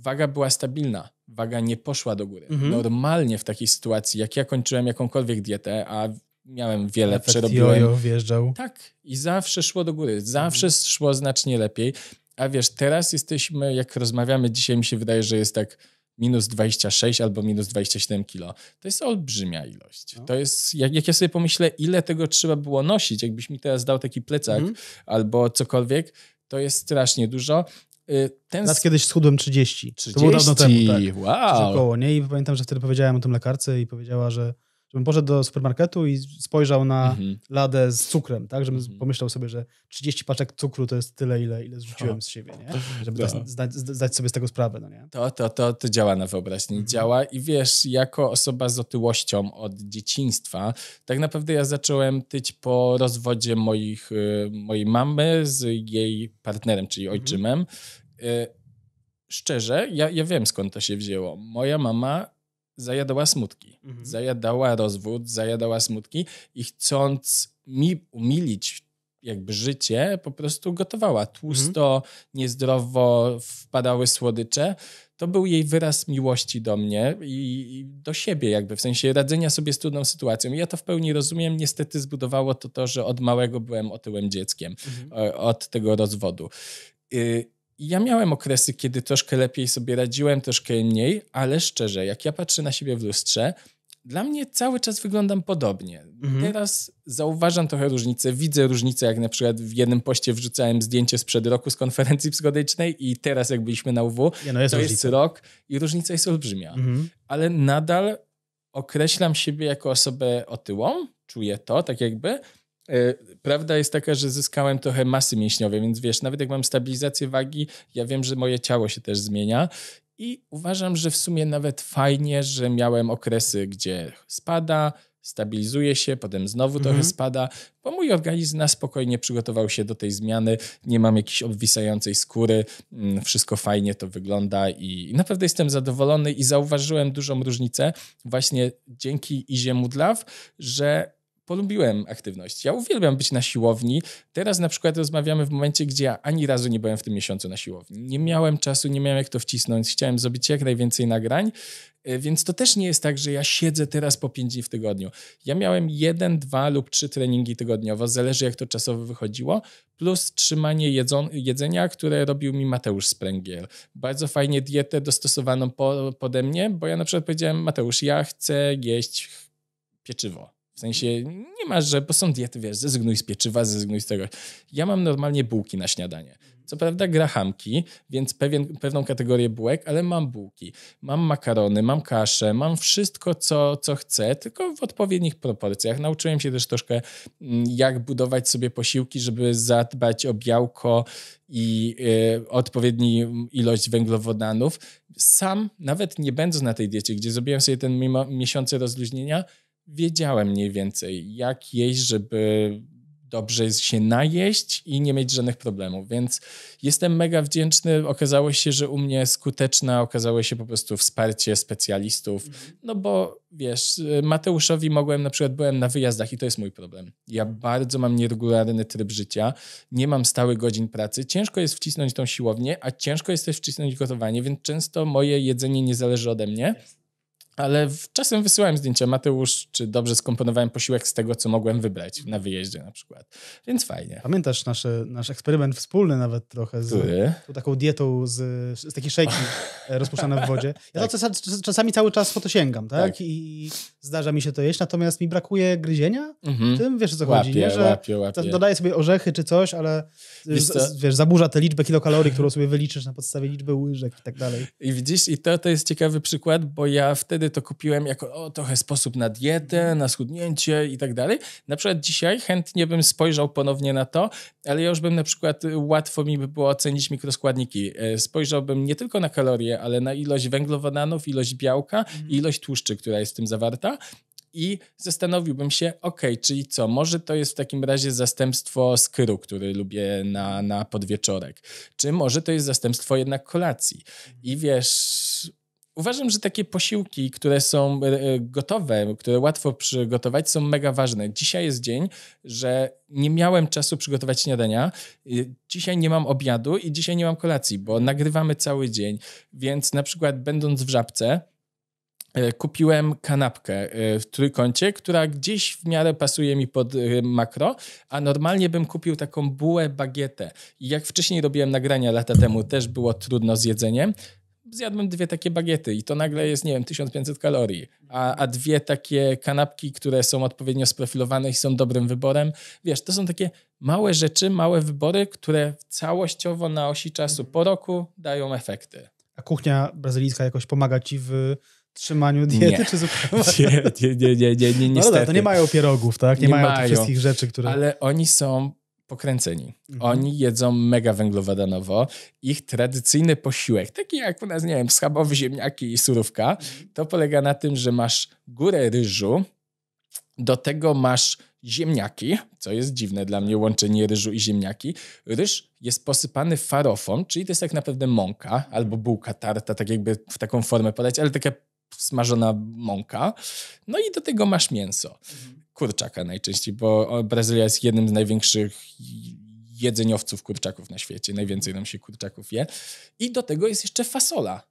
waga była stabilna, waga nie poszła do góry. Mhm. Normalnie w takiej sytuacji, jak ja kończyłem jakąkolwiek dietę, a miałem wiele, Efekt przerobiłem. Jojo wjeżdżał. Tak, i zawsze szło do góry, zawsze mhm. szło znacznie lepiej. A wiesz, teraz jesteśmy, jak rozmawiamy dzisiaj, mi się wydaje, że jest tak minus 26 albo minus 27 kilo. To jest olbrzymia ilość. No. To jest, jak, jak, ja sobie pomyślę, ile tego trzeba było nosić, jakbyś mi teraz dał taki plecak mhm. albo cokolwiek, to jest strasznie dużo. Y, ten... Raz kiedyś schudłem 30. 30. To było dawno temu, tak. Wow. Około, nie? I pamiętam, że wtedy powiedziałem o tym lekarce i powiedziała, że żebym poszedł do supermarketu i spojrzał na mhm. ladę z cukrem, tak? Żebym mhm. pomyślał sobie, że 30 paczek cukru to jest tyle, ile, ile zrzuciłem z siebie, nie? Żeby zdać, zdać, sobie z tego sprawę, no nie? To, to, to, to działa na wyobraźnię. Mhm. Działa i wiesz, jako osoba z otyłością od dzieciństwa, tak naprawdę ja zacząłem tyć po rozwodzie moich, y, mojej mamy z jej partnerem, czyli mhm. ojczymem. Y, szczerze, ja, ja wiem skąd to się wzięło. Moja mama zajadała smutki, mhm. zajadała rozwód, zajadała smutki i chcąc mi umilić jakby życie, po prostu gotowała mhm. tłusto, mhm. niezdrowo, wpadały słodycze. To był jej wyraz miłości do mnie i, i do siebie, jakby w sensie radzenia sobie z trudną sytuacją. I ja to w pełni rozumiem. Niestety zbudowało to to, że od małego byłem otyłem dzieckiem mhm. E, od tego rozwodu. Y, ja miałem okresy, kiedy troszkę lepiej sobie radziłem, troszkę mniej, ale szczerze, jak ja patrzę na siebie w lustrze, dla mnie cały czas wyglądam podobnie. Mhm. Teraz zauważam trochę różnicę, widzę różnicę, jak na przykład w jednym poście wrzucałem zdjęcie sprzed roku z konferencji psychodycznej i teraz jak byliśmy na UW, ja no jest to różnica. jest rok i różnica jest olbrzymia. Mhm. Ale nadal określam siebie jako osobę otyłą, czuję to tak jakby, E, prawda jest taka, że zyskałem trochę masy mięśniowej, więc wiesz, nawet jak mam stabilizację wagi, ja wiem, że moje ciało się też zmienia i uważam, że w sumie nawet fajnie, że miałem okresy, gdzie spada, stabilizuje się, potem znowu mhm. trochę spada, bo mój organizm na spokojnie przygotował się do tej zmiany, nie mam jakiejś obwisającej skóry, mm, wszystko fajnie to wygląda i naprawdę jestem zadowolony i zauważyłem dużą różnicę właśnie dzięki Izie Mudlaw, że polubiłem aktywność. Ja uwielbiam być na siłowni. Teraz na przykład rozmawiamy w momencie, gdzie ja ani razu nie byłem w tym miesiącu na siłowni. Nie miałem czasu, nie miałem jak to wcisnąć. Chciałem zrobić jak najwięcej nagrań, e, więc to też nie jest tak, że ja siedzę teraz po 5 dni w tygodniu. Ja miałem jeden, dwa lub trzy treningi tygodniowo, zależy jak to czasowo wychodziło, plus trzymanie jedzon- jedzenia, które robił mi Mateusz Spręgiel. Bardzo fajnie dietę dostosowaną po, pode mnie, bo ja na przykład powiedziałem, Mateusz, ja chcę jeść pieczywo w sensie nie masz, że, bo są diety, wiesz, zrezygnuj z pieczywa, zrezygnuj z tego. Ja mam normalnie bułki na śniadanie. Co prawda grahamki, więc pewien, pewną kategorię bułek, ale mam bułki. Mam makarony, mam kaszę, mam wszystko, co, co chcę, tylko w odpowiednich proporcjach. Nauczyłem się też troszkę, mm, jak budować sobie posiłki, żeby zadbać o białko i y, odpowiednią mm, ilość węglowodanów. Sam, nawet nie będąc na tej diecie, gdzie zrobiłem sobie ten miesiące rozluźnienia, wiedziałem mniej więcej, jak jeść, żeby dobrze się najeść i nie mieć żadnych problemów. Więc jestem mega wdzięczny. Okazało się, że u mnie skuteczna okazało się po prostu wsparcie specjalistów. Mhm. No bo wiesz, Mateuszowi mogłem, na przykład byłem na wyjazdach i to jest mój problem. Ja bardzo mam nieregularny tryb życia, nie mam stałych godzin pracy. Ciężko jest wcisnąć tą siłownię, a ciężko jest też wcisnąć gotowanie, więc często moje jedzenie nie zależy ode mnie ale czasem wysyłałem zdjęcia Mateusz, czy dobrze skomponowałem posiłek z tego, co mogłem wybrać na wyjeździe na przykład. Więc fajnie. Pamiętasz nasze, nasz eksperyment wspólny nawet trochę z Który? taką dietą z, z takiej szejki e, rozpuszczane w wodzie. Ja tak. to czasami cały czas po to sięgam, tak? tak? I zdarza mi się to jeść, natomiast mi brakuje gryzienia mhm. w tym, wiesz o co chodzi, nie? Że łapie, łapie. Dodaję sobie orzechy czy coś, ale wiesz, z, wiesz, zaburza tę liczbę kilokalorii, którą sobie wyliczysz na podstawie liczby łyżek i tak dalej. I widzisz, i to, to jest ciekawy przykład, bo ja wtedy wtedy to kupiłem jako o, trochę sposób na dietę, mhm. na schudnięcie i tak dalej. Na przykład dzisiaj chętnie bym spojrzał ponownie na to, ale ja już bym na przykład, y, łatwo mi by było ocenić mikroskładniki. E, spojrzałbym nie tylko na kalorie, ale na ilość węglowodanów, ilość białka i mhm. ilość tłuszczy, która jest w tym zawarta i zastanowiłbym się, ok, czyli co, może to jest w takim razie zastępstwo skru, który lubię na, na podwieczorek, czy może to jest zastępstwo jednak kolacji. I mhm. wiesz, Uważam, że takie posiłki, które są e, e, gotowe, które łatwo przygotować, są mega ważne. Dzisiaj jest dzień, że nie miałem czasu przygotować śniadania, dzisiaj nie mam obiadu i dzisiaj nie mam kolacji, bo nagrywamy cały dzień. Więc na przykład będąc w żabce, e, kupiłem kanapkę w trójkącie, która gdzieś w miarę pasuje mi pod makro, a normalnie bym kupił taką bułę bagietę. I jak wcześniej robiłem nagrania lata temu, też było trudno z jedzeniem, zjadłem dwie takie bagiety i to nagle jest, nie wiem, 1500 kalorii, a, a dwie takie kanapki, które są odpowiednio sprofilowane i są dobrym wyborem. Wiesz, to są takie małe rzeczy, małe wybory, które całościowo na osi czasu po roku dają efekty. A kuchnia brazylijska jakoś pomaga ci w trzymaniu diety nie. czy zupełnie? Nie, nie, nie, nie, nie, niestety. No dobra, to nie mają pierogów, tak? Nie, nie mają, mają, tych wszystkich rzeczy, które... Ale oni są pokręceni. Mhm. Oni jedzą mega węglowodanowo. Ich tradycyjny posiłek, taki jak u nas, nie wiem, schabowy, ziemniaki i surówka, mhm. to polega na tym, że masz górę ryżu, do tego masz ziemniaki, co jest dziwne dla mnie, łączenie ryżu i ziemniaki. Ryż jest posypany farofą, czyli to jest tak naprawdę mąka albo bułka tarta, tak jakby w taką formę podać, ale taka smażona mąka, no i do tego masz mięso. Mhm. Kurczaka najczęściej, bo Brazylia jest jednym z największych jedzeniowców kurczaków na świecie. Najwięcej nam się kurczaków je. I do tego jest jeszcze fasola.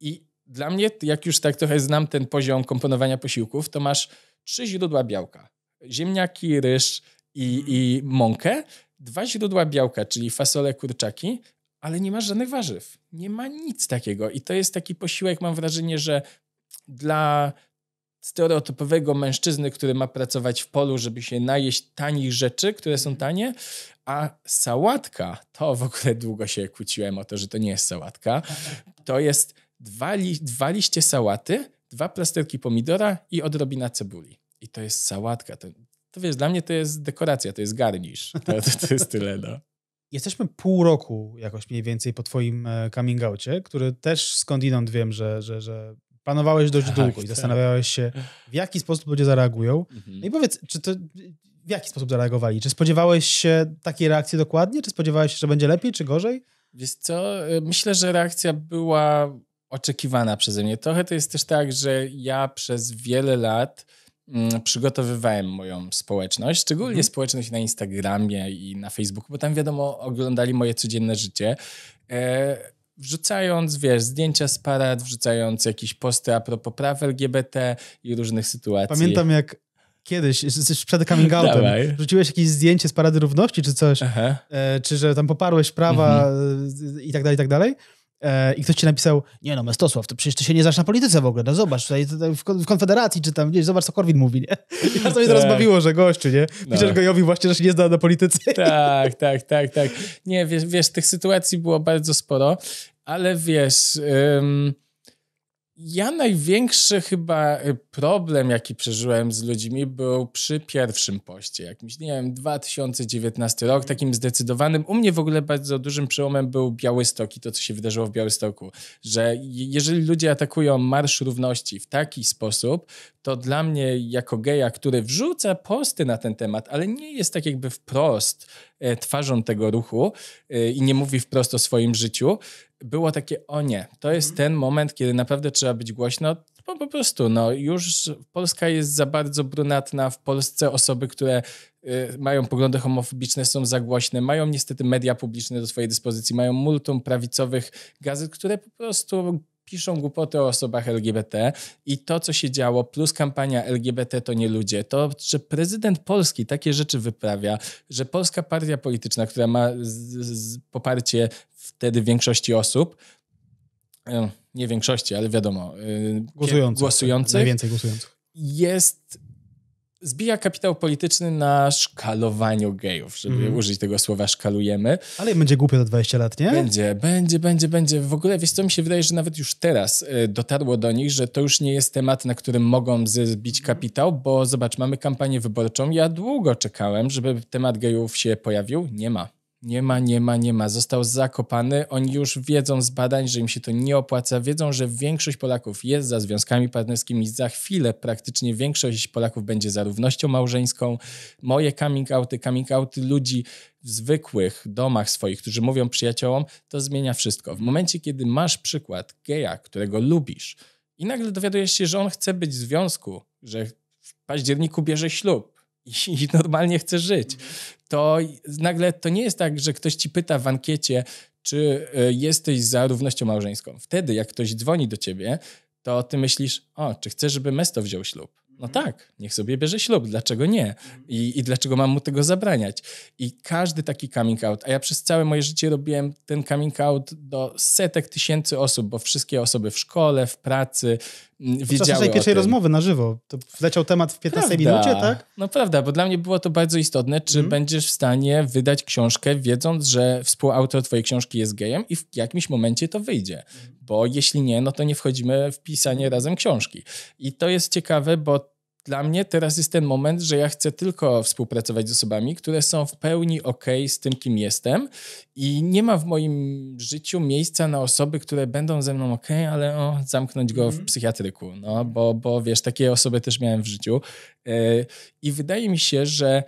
I dla mnie, jak już tak trochę znam ten poziom komponowania posiłków, to masz trzy źródła białka. Ziemniaki, ryż i, mhm. i mąkę. Dwa źródła białka, czyli fasole, kurczaki, ale nie masz żadnych warzyw. Nie ma nic takiego. I to jest taki posiłek, mam wrażenie, że dla stereotypowego mężczyzny, który ma pracować w polu, żeby się najeść tanich rzeczy, które są mhm. tanie, a sałatka, to w ogóle długo się kłóciłem o to, że to nie jest sałatka, to jest dwa, li, dwa liście sałaty, dwa plasterki pomidora i odrobina cebuli. I to jest sałatka. To, to wiesz, dla mnie to jest dekoracja, to jest garnisz. To, to, to jest tyle, no. Jesteśmy pół roku jakoś mniej więcej po twoim e, coming outie, który też skądinąd wiem, że, że, że Panowałeś dość tak, długo i tak. zastanawiałeś się, w jaki sposób ludzie zareagują. Mhm. No i powiedz, czy to w jaki sposób zareagowali? Czy spodziewałeś się takiej reakcji dokładnie? Czy spodziewałeś się, że będzie lepiej, czy gorzej? Wiesz co, y, myślę, że reakcja była oczekiwana przeze mnie. Trochę to jest też tak, że ja przez wiele lat mm, przygotowywałem moją społeczność, szczególnie mhm. społeczność na Instagramie i na Facebooku, bo tam wiadomo, oglądali moje codzienne życie. E, wrzucając, wiesz, zdjęcia z parad, wrzucając jakieś posty a propos praw LGBT i różnych sytuacji. Pamiętam jak kiedyś, przed coming outem, Dawaj. rzuciłeś jakieś zdjęcie z Parady Równości czy coś, e, czy że tam poparłeś prawa mhm. E, i tak dalej, i tak dalej. E, i ktoś ci napisał, nie no, Mestosław, to przecież ty się nie znasz na polityce w ogóle, no zobacz, tutaj w Konfederacji czy tam, gdzieś, zobacz co Korwin mówi, nie? I to mnie teraz tak. bawiło, że gościu, nie? Piszesz no. Gojowi właśnie, że się nie zna na polityce. Tak, tak, tak, tak. Nie, wiesz, wiesz tych sytuacji było bardzo sporo, ale wiesz... Ym ja największy chyba y, problem, jaki przeżyłem z ludźmi, był przy pierwszym poście. Jakimś, nie wiem, 2019 rok, takim zdecydowanym. U mnie w ogóle bardzo dużym przełomem był Białystok i to, co się wydarzyło w Białystoku. Że jeżeli ludzie atakują Marsz Równości w taki sposób, to dla mnie, jako geja, który wrzuca posty na ten temat, ale nie jest tak jakby wprost E, twarzą tego ruchu e, i nie mówi wprost o swoim życiu, było takie, o nie, to jest mhm. ten moment, kiedy naprawdę trzeba być głośno, bo po prostu, no już Polska jest za bardzo brunatna, w Polsce osoby, które e, mają poglądy homofobiczne, są za głośne, mają niestety media publiczne do swojej dyspozycji, mają multum prawicowych gazet, które po prostu piszą głupoty o osobach LGBT i to, co się działo, plus kampania LGBT to nie ludzie, to, że prezydent Polski takie rzeczy wyprawia, że polska partia polityczna, która ma z, z poparcie wtedy większości osób, e, nie większości, ale wiadomo, e, głosujących, głosujących najwięcej głosujących, jest zbija kapitał polityczny na szkalowaniu gejów, żeby mm. użyć tego słowa szkalujemy. Ale będzie głupio na 20 lat, nie? Będzie, będzie, będzie, będzie. W ogóle, wiesz co, mi się wydaje, że nawet już teraz y, dotarło do nich, że to już nie jest temat, na którym mogą zbić kapitał, bo zobacz, mamy kampanię wyborczą. Ja długo czekałem, żeby temat gejów się pojawił. Nie ma. Nie ma, nie ma, nie ma. Został zakopany. Oni już wiedzą z badań, że im się to nie opłaca. Wiedzą, że większość Polaków jest za związkami partnerskimi. Za chwilę praktycznie większość Polaków będzie za równością małżeńską. Moje coming outy, coming outy ludzi w zwykłych domach swoich, którzy mówią przyjaciołom, to zmienia wszystko. W momencie, kiedy masz przykład geja, którego lubisz i nagle dowiadujesz się, że on chce być w związku, że w październiku bierze ślub, i normalnie chce żyć. Mhm. To nagle to nie jest tak, że ktoś ci pyta w ankiecie, czy y, jesteś za równością małżeńską. Wtedy, jak ktoś dzwoni do ciebie, to ty myślisz, o, czy chcesz, żeby Mesto wziął ślub? No mhm. tak, niech sobie bierze ślub, dlaczego nie? Mhm. I, I dlaczego mam mu tego zabraniać? I każdy taki coming out, a ja przez całe moje życie robiłem ten coming out do setek tysięcy osób, bo wszystkie osoby w szkole, w pracy, wiedziały mm, Podczas naszej pierwszej rozmowy na żywo. To wleciał temat w 15 prawda. minucie, tak? No prawda, bo dla mnie było to bardzo istotne, czy mm. będziesz w stanie wydać książkę, wiedząc, że współautor twojej książki jest gejem i w jakimś momencie to wyjdzie. Bo jeśli nie, no to nie wchodzimy w pisanie razem książki. I to jest ciekawe, bo dla mnie teraz jest ten moment, że ja chcę tylko współpracować z osobami, które są w pełni ok z tym, kim jestem i nie ma w moim życiu miejsca na osoby, które będą ze mną ok, ale o, zamknąć go w mhm. psychiatryku, no, bo, bo wiesz, takie osoby też miałem w życiu e, i wydaje mi się, że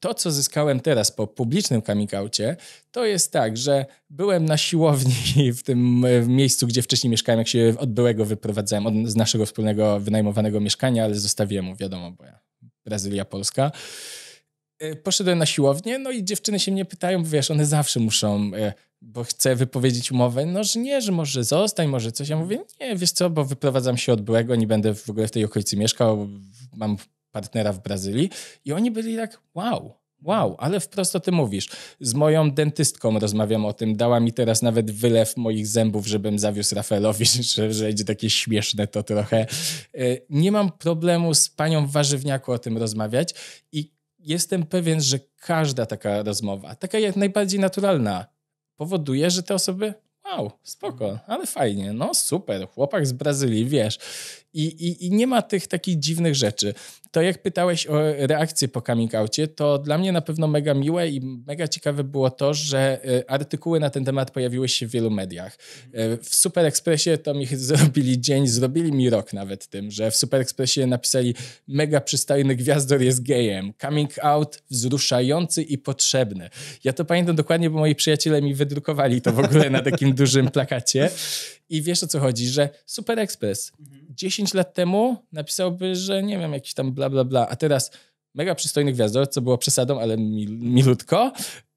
to, co zyskałem teraz po publicznym kamikaucie, to jest tak, że byłem na siłowni w tym miejscu, gdzie wcześniej mieszkałem, jak się od byłego wyprowadzałem, od, z naszego wspólnego wynajmowanego mieszkania, ale zostawiłem mu, wiadomo, bo ja, Brazylia, Polska. E, poszedłem na siłownię, no i dziewczyny się mnie pytają, bo wiesz, one zawsze muszą e, bo chcę wypowiedzieć umowę, no że nie, że może zostań, może coś. Ja mówię, nie, wiesz co, bo wyprowadzam się od byłego, nie będę w ogóle w tej okolicy mieszkał, mam partnera w Brazylii i oni byli tak wow, Wow, ale wprost o tym mówisz. Z moją dentystką rozmawiam o tym. Dała mi teraz nawet wylew moich zębów, żebym zawiózł Rafaelowi, że, że będzie takie śmieszne to trochę. E, nie mam problemu z panią w warzywniaku o tym rozmawiać i jestem pewien, że każda taka rozmowa, taka jak najbardziej naturalna, powoduje, że te osoby wow, spoko, ale fajnie, no super, chłopak z Brazylii, wiesz. I, i, I nie ma tych takich dziwnych rzeczy. To jak pytałeś o reakcję po coming outcie, to dla mnie na pewno mega miłe i mega ciekawe było to, że e, artykuły na ten temat pojawiły się w wielu mediach. E, w Super Expressie to mi zrobili dzień, zrobili mi rok nawet tym, że w Super Expressie napisali mega przystojny gwiazdor jest gejem. Coming out wzruszający i potrzebny. Ja to pamiętam dokładnie, bo moi przyjaciele mi wydrukowali to w ogóle na takim dużym plakacie. I wiesz o co chodzi, że Super Express, 10 lat temu napisałby, że nie wiem, jakiś tam bla, bla, bla, a teraz mega przystojny gwiazdor, co było przesadą, ale mil, milutko.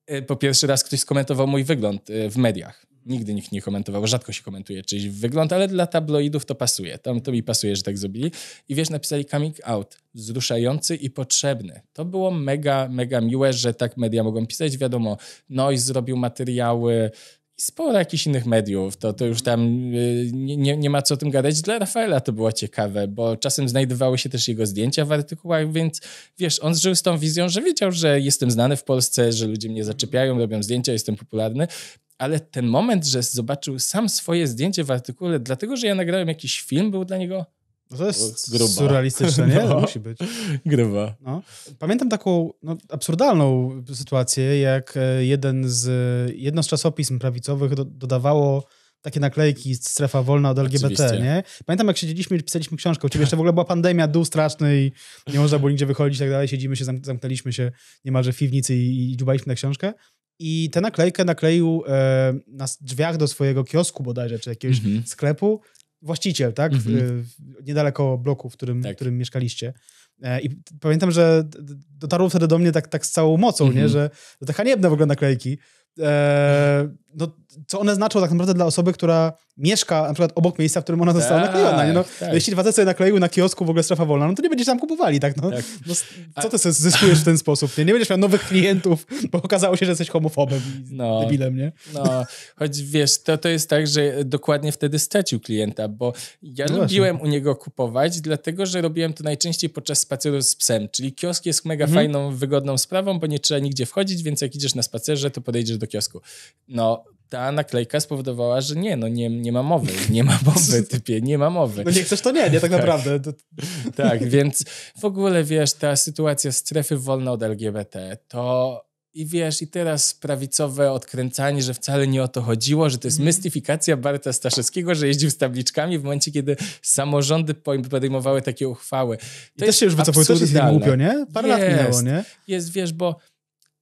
E, po pierwszy raz ktoś skomentował mój wygląd e, w mediach. Nigdy nikt nie komentował, rzadko się komentuje czyjś wygląd, ale dla tabloidów to pasuje. Tam to mi pasuje, że tak zrobili. I wiesz, napisali coming out, wzruszający i potrzebny. To było mega, mega miłe, że tak media mogą pisać. Wiadomo, Noise zrobił materiały, i sporo jakichś innych mediów, to, to już tam y, nie, nie, nie ma co o tym gadać. Dla Rafaela to było ciekawe, bo czasem znajdowały się też jego zdjęcia w artykułach, więc wiesz, on żył z tą wizją, że wiedział, że jestem znany w Polsce, że ludzie mnie zaczepiają, robią zdjęcia, jestem popularny, ale ten moment, że zobaczył sam swoje zdjęcie w artykule, dlatego że ja nagrałem jakiś film, był dla niego to jest no, gruba. surrealistyczne, nie? No. Musi być. Gruba. No. Pamiętam taką no, absurdalną sytuację, jak e, jeden z, jedno z czasopism prawicowych do, dodawało takie naklejki strefa wolna od LGBT, Oczywiście. nie? Pamiętam, jak siedzieliśmy i pisaliśmy książkę, u ciebie jeszcze w ogóle była pandemia, dół straszny i nie można było nigdzie wychodzić i tak dalej. Siedzimy się, zamknęliśmy się niemalże w piwnicy i, i dziubaliśmy na książkę. I tę naklejkę nakleił e, na drzwiach do swojego kiosku bodajże, czy jakiegoś mm -hmm. sklepu właściciel, tak? Mhm. Niedaleko bloku, w którym, tak. w którym mieszkaliście. E, I pamiętam, że dotarło wtedy do mnie tak, tak z całą mocą, mhm. nie? że to te haniebne w ogóle naklejki. E, no, co one znaczą tak naprawdę dla osoby, która mieszka na przykład obok miejsca, w którym ona została tak, naklejona. Nie? No, tak. Jeśli facet sobie nakleił na kiosku w ogóle strefa wolna, no to nie będziecie tam kupowali, tak? No, tak. no co ty sobie zyskujesz w ten sposób? Nie? nie będziesz miał nowych klientów, bo okazało się, że jesteś homofobem i no, debilem, nie? No, choć wiesz, to, to jest tak, że dokładnie wtedy stracił klienta, bo ja no lubiłem u niego kupować, dlatego, że robiłem to najczęściej podczas spaceru z psem, czyli kiosk jest mega mhm. fajną, wygodną sprawą, bo nie trzeba nigdzie wchodzić, więc jak idziesz na spacerze, to podejdziesz do kiosku. No, ta naklejka spowodowała, że nie, no nie, nie ma mowy, nie ma mowy, typie, nie ma mowy. No nie chcesz, to nie, nie, tak, tak. naprawdę. tak, więc w ogóle, wiesz, ta sytuacja strefy wolna od LGBT, to i wiesz, i teraz prawicowe odkręcanie, że wcale nie o to chodziło, że to jest mhm. mistyfikacja Barta Staszewskiego, że jeździł z tabliczkami w momencie, kiedy samorządy podejmowały takie uchwały. To I też się już wycofuje, to jest głupio, nie? Parę jest, lat minęło, nie? Jest, wiesz, bo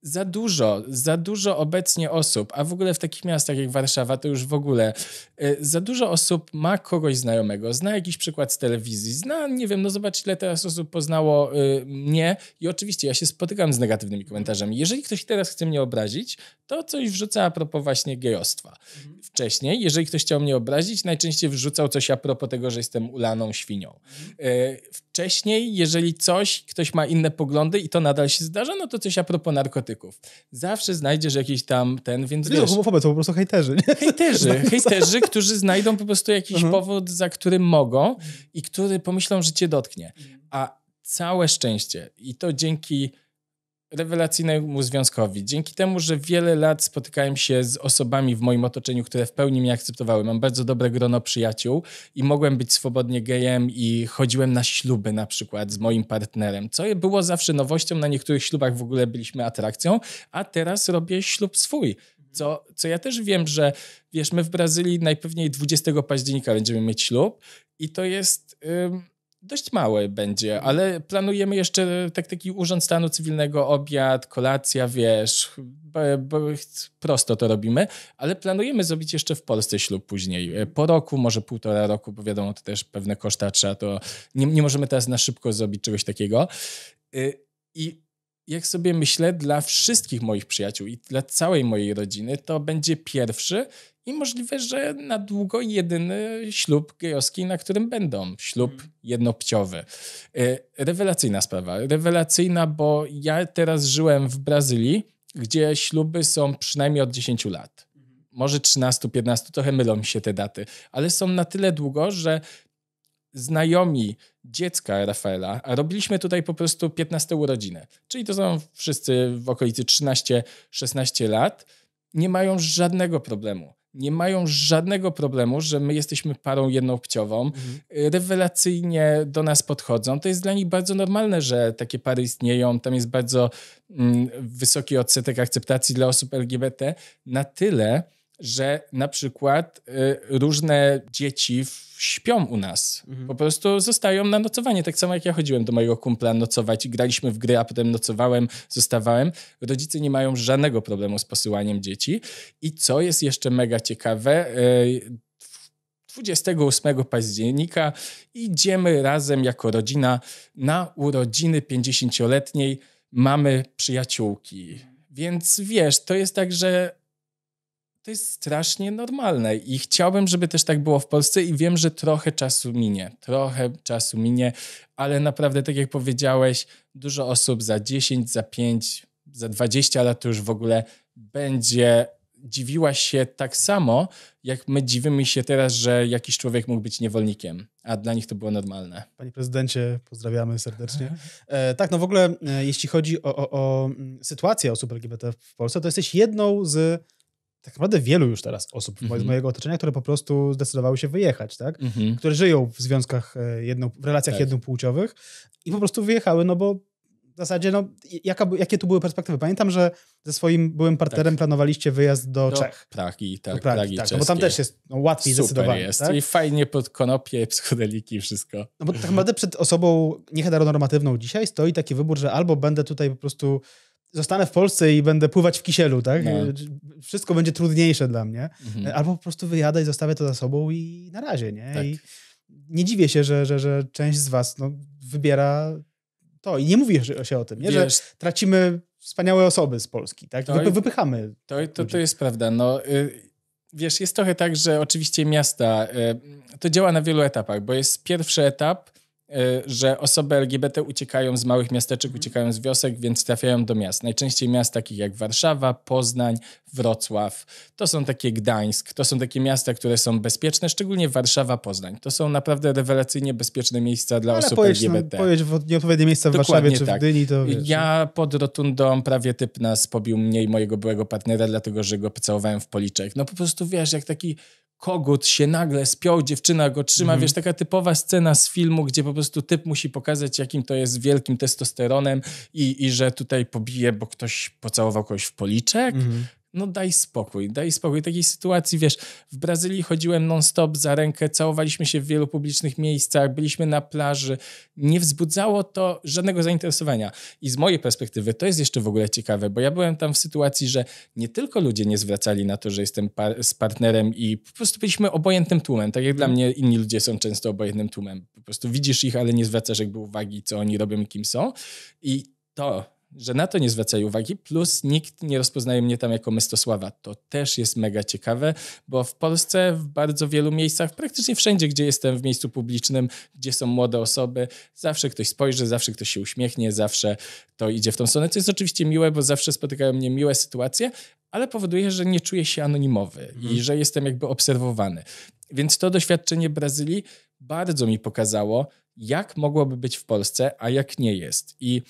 za dużo, za dużo obecnie osób, a w ogóle w takich miastach jak Warszawa to już w ogóle y, za dużo osób ma kogoś znajomego, zna jakiś przykład z telewizji, zna, nie wiem, no zobacz ile teraz osób poznało y, mnie i oczywiście ja się spotykam z negatywnymi komentarzami. Jeżeli ktoś teraz chce mnie obrazić, to coś wrzuca a propos właśnie gejostwa. Mhm. Wcześniej, jeżeli ktoś chciał mnie obrazić, najczęściej wrzucał coś a propos tego, że jestem ulaną świnią. Mhm. Y, wcześniej, jeżeli coś, ktoś ma inne poglądy i to nadal się zdarza, no to coś a propos narkotyków. Zawsze znajdziesz jakiś tam ten, więc nie wiesz... Nie, to po prostu hejterzy. Nie? Hejterzy, znaczy- hejterzy, którzy znajdą po prostu jakiś mhm. powód, za którym mogą i który pomyślą, że cię dotknie. A całe szczęście i to dzięki rewelacyjnemu związkowi. Dzięki temu, że wiele lat spotykałem się z osobami w moim otoczeniu, które w pełni mnie akceptowały. Mam bardzo dobre grono przyjaciół i mogłem być swobodnie gejem i chodziłem na śluby na przykład z moim partnerem, co było zawsze nowością. Na niektórych ślubach w ogóle byliśmy atrakcją, a teraz robię ślub swój. Co, co ja też wiem, że wiesz, my w Brazylii najpewniej 20 października będziemy mieć ślub i to jest dość małe będzie, ale planujemy jeszcze tak taki Urząd Stanu Cywilnego, obiad, kolacja, wiesz, bo prosto to robimy, ale planujemy zrobić jeszcze w Polsce ślub później, e, po roku, może półtora roku, bo wiadomo, to też pewne koszta trzeba, to nie, nie możemy teraz na szybko zrobić czegoś takiego. E, I jak sobie myślę, dla wszystkich moich przyjaciół i dla całej mojej rodziny, to będzie pierwszy i możliwe, że na długo jedyny ślub gejowski, na którym będą. Ślub mhm. jednopciowy. E, rewelacyjna sprawa. Rewelacyjna, bo ja teraz żyłem w Brazylii, gdzie śluby są przynajmniej od 10 lat. Mhm. Może 13, 15, trochę mylą mi się te daty, ale są na tyle długo, że znajomi dziecka Rafaela, a robiliśmy tutaj po prostu 15 urodziny, czyli to są wszyscy w okolicy 13-16 lat, nie mają żadnego problemu nie mają żadnego problemu, że my jesteśmy parą jednopciową, mhm. Y, rewelacyjnie do nas podchodzą. To jest dla nich bardzo normalne, że takie pary istnieją. Tam jest bardzo mm, wysoki odsetek akceptacji dla osób LGBT. Na tyle, że na przykład y, różne dzieci w, śpią u nas. Mhm. Po prostu zostają na nocowanie. Tak samo jak ja chodziłem do mojego kumpla nocować, graliśmy w gry, a potem nocowałem, zostawałem. Rodzice nie mają żadnego problemu z posyłaniem dzieci. I co jest jeszcze mega ciekawe, y, 28 października idziemy razem jako rodzina na urodziny 50-letniej mamy przyjaciółki. Mhm. Więc wiesz, to jest tak, że to jest strasznie normalne i chciałbym, żeby też tak było w Polsce i wiem, że trochę czasu minie, trochę czasu minie, ale naprawdę, tak jak powiedziałeś, dużo osób za 10, za 5, za 20 lat to już w ogóle będzie dziwiła się tak samo, jak my dziwimy się teraz, że jakiś człowiek mógł być niewolnikiem, a dla nich to było normalne. Panie prezydencie, pozdrawiamy serdecznie. E, tak, no w ogóle, e, jeśli chodzi o, o, o mm, sytuację osób LGBT w Polsce, to jesteś jedną z tak naprawdę wielu już teraz osób mm -hmm. z mojego otoczenia, które po prostu zdecydowały się wyjechać, tak? Mm -hmm. Które żyją w związkach, e, jedno, w relacjach tak. jednopłciowych i po prostu wyjechały, no bo w zasadzie, no, jaka, jakie tu były perspektywy? Pamiętam, że ze swoim byłym partnerem tak. planowaliście wyjazd do, do Czech. Pragi, tak. Do Pragi, Pragi tak, no bo tam też jest no, łatwiej Super zdecydowanie. jest. Tak? I fajnie pod konopie, psychodeliki, wszystko. No bo tak naprawdę przed osobą nieheteronormatywną dzisiaj stoi taki wybór, że albo będę tutaj po prostu zostanę w Polsce i będę pływać w kisielu, tak? No. Wszystko będzie trudniejsze dla mnie. Mhm. E, albo po prostu wyjadę i zostawię to za sobą i na razie, nie? Tak. I nie dziwię się, że, że, że część z was no, wybiera to i nie mówi się o tym, nie? że tracimy wspaniałe osoby z Polski, tak? To wypychamy. To, to, to jest prawda, no... Y Wiesz, jest trochę tak, że oczywiście miasta, y to działa na wielu etapach, bo jest pierwszy etap, Y, że osoby LGBT uciekają z małych miasteczek, uciekają z wiosek, więc trafiają do miast. Najczęściej miast takich jak Warszawa, Poznań, Wrocław. To są takie Gdańsk, to są takie miasta, które są bezpieczne, szczególnie Warszawa, Poznań. To są naprawdę rewelacyjnie bezpieczne miejsca dla Ale osób pojedź, LGBT. No, pojedź w nieodpowiednie miejsca w Dokładnie Warszawie czy tak. w Gdyni, to wiesz. Ja no. pod rotundą prawie typ nas pobił mnie i mojego byłego partnera, dlatego że go pocałowałem w policzek. No po prostu wiesz, jak taki kogut się nagle spiął, dziewczyna go trzyma, mhm. wiesz, taka typowa scena z filmu, gdzie po prostu typ musi pokazać, jakim to jest wielkim testosteronem i, i że tutaj pobije, bo ktoś pocałował kogoś w policzek, mhm no daj spokój, daj spokój. Takiej sytuacji, wiesz, w Brazylii chodziłem non-stop za rękę, całowaliśmy się w wielu publicznych miejscach, byliśmy na plaży. Nie wzbudzało to żadnego zainteresowania. I z mojej perspektywy to jest jeszcze w ogóle ciekawe, bo ja byłem tam w sytuacji, że nie tylko ludzie nie zwracali na to, że jestem par z partnerem i po prostu byliśmy obojętnym tłumem, tak jak dla mhm. mnie inni ludzie są często obojętnym tłumem. Po prostu widzisz ich, ale nie zwracasz jakby uwagi, co oni robią i kim są. I to że na to nie zwracają uwagi, plus nikt nie rozpoznaje mnie tam jako Mestosława. To też jest mega ciekawe, bo w Polsce w bardzo wielu miejscach, praktycznie wszędzie, gdzie jestem w miejscu publicznym, gdzie są młode osoby, zawsze ktoś spojrzy, zawsze ktoś się uśmiechnie, zawsze to idzie w tą stronę, co jest oczywiście miłe, bo zawsze spotykają mnie miłe sytuacje, ale powoduje, że nie czuję się anonimowy mhm. i że jestem jakby obserwowany. Więc to doświadczenie Brazylii bardzo mi pokazało, jak mogłoby być w Polsce, a jak nie jest. I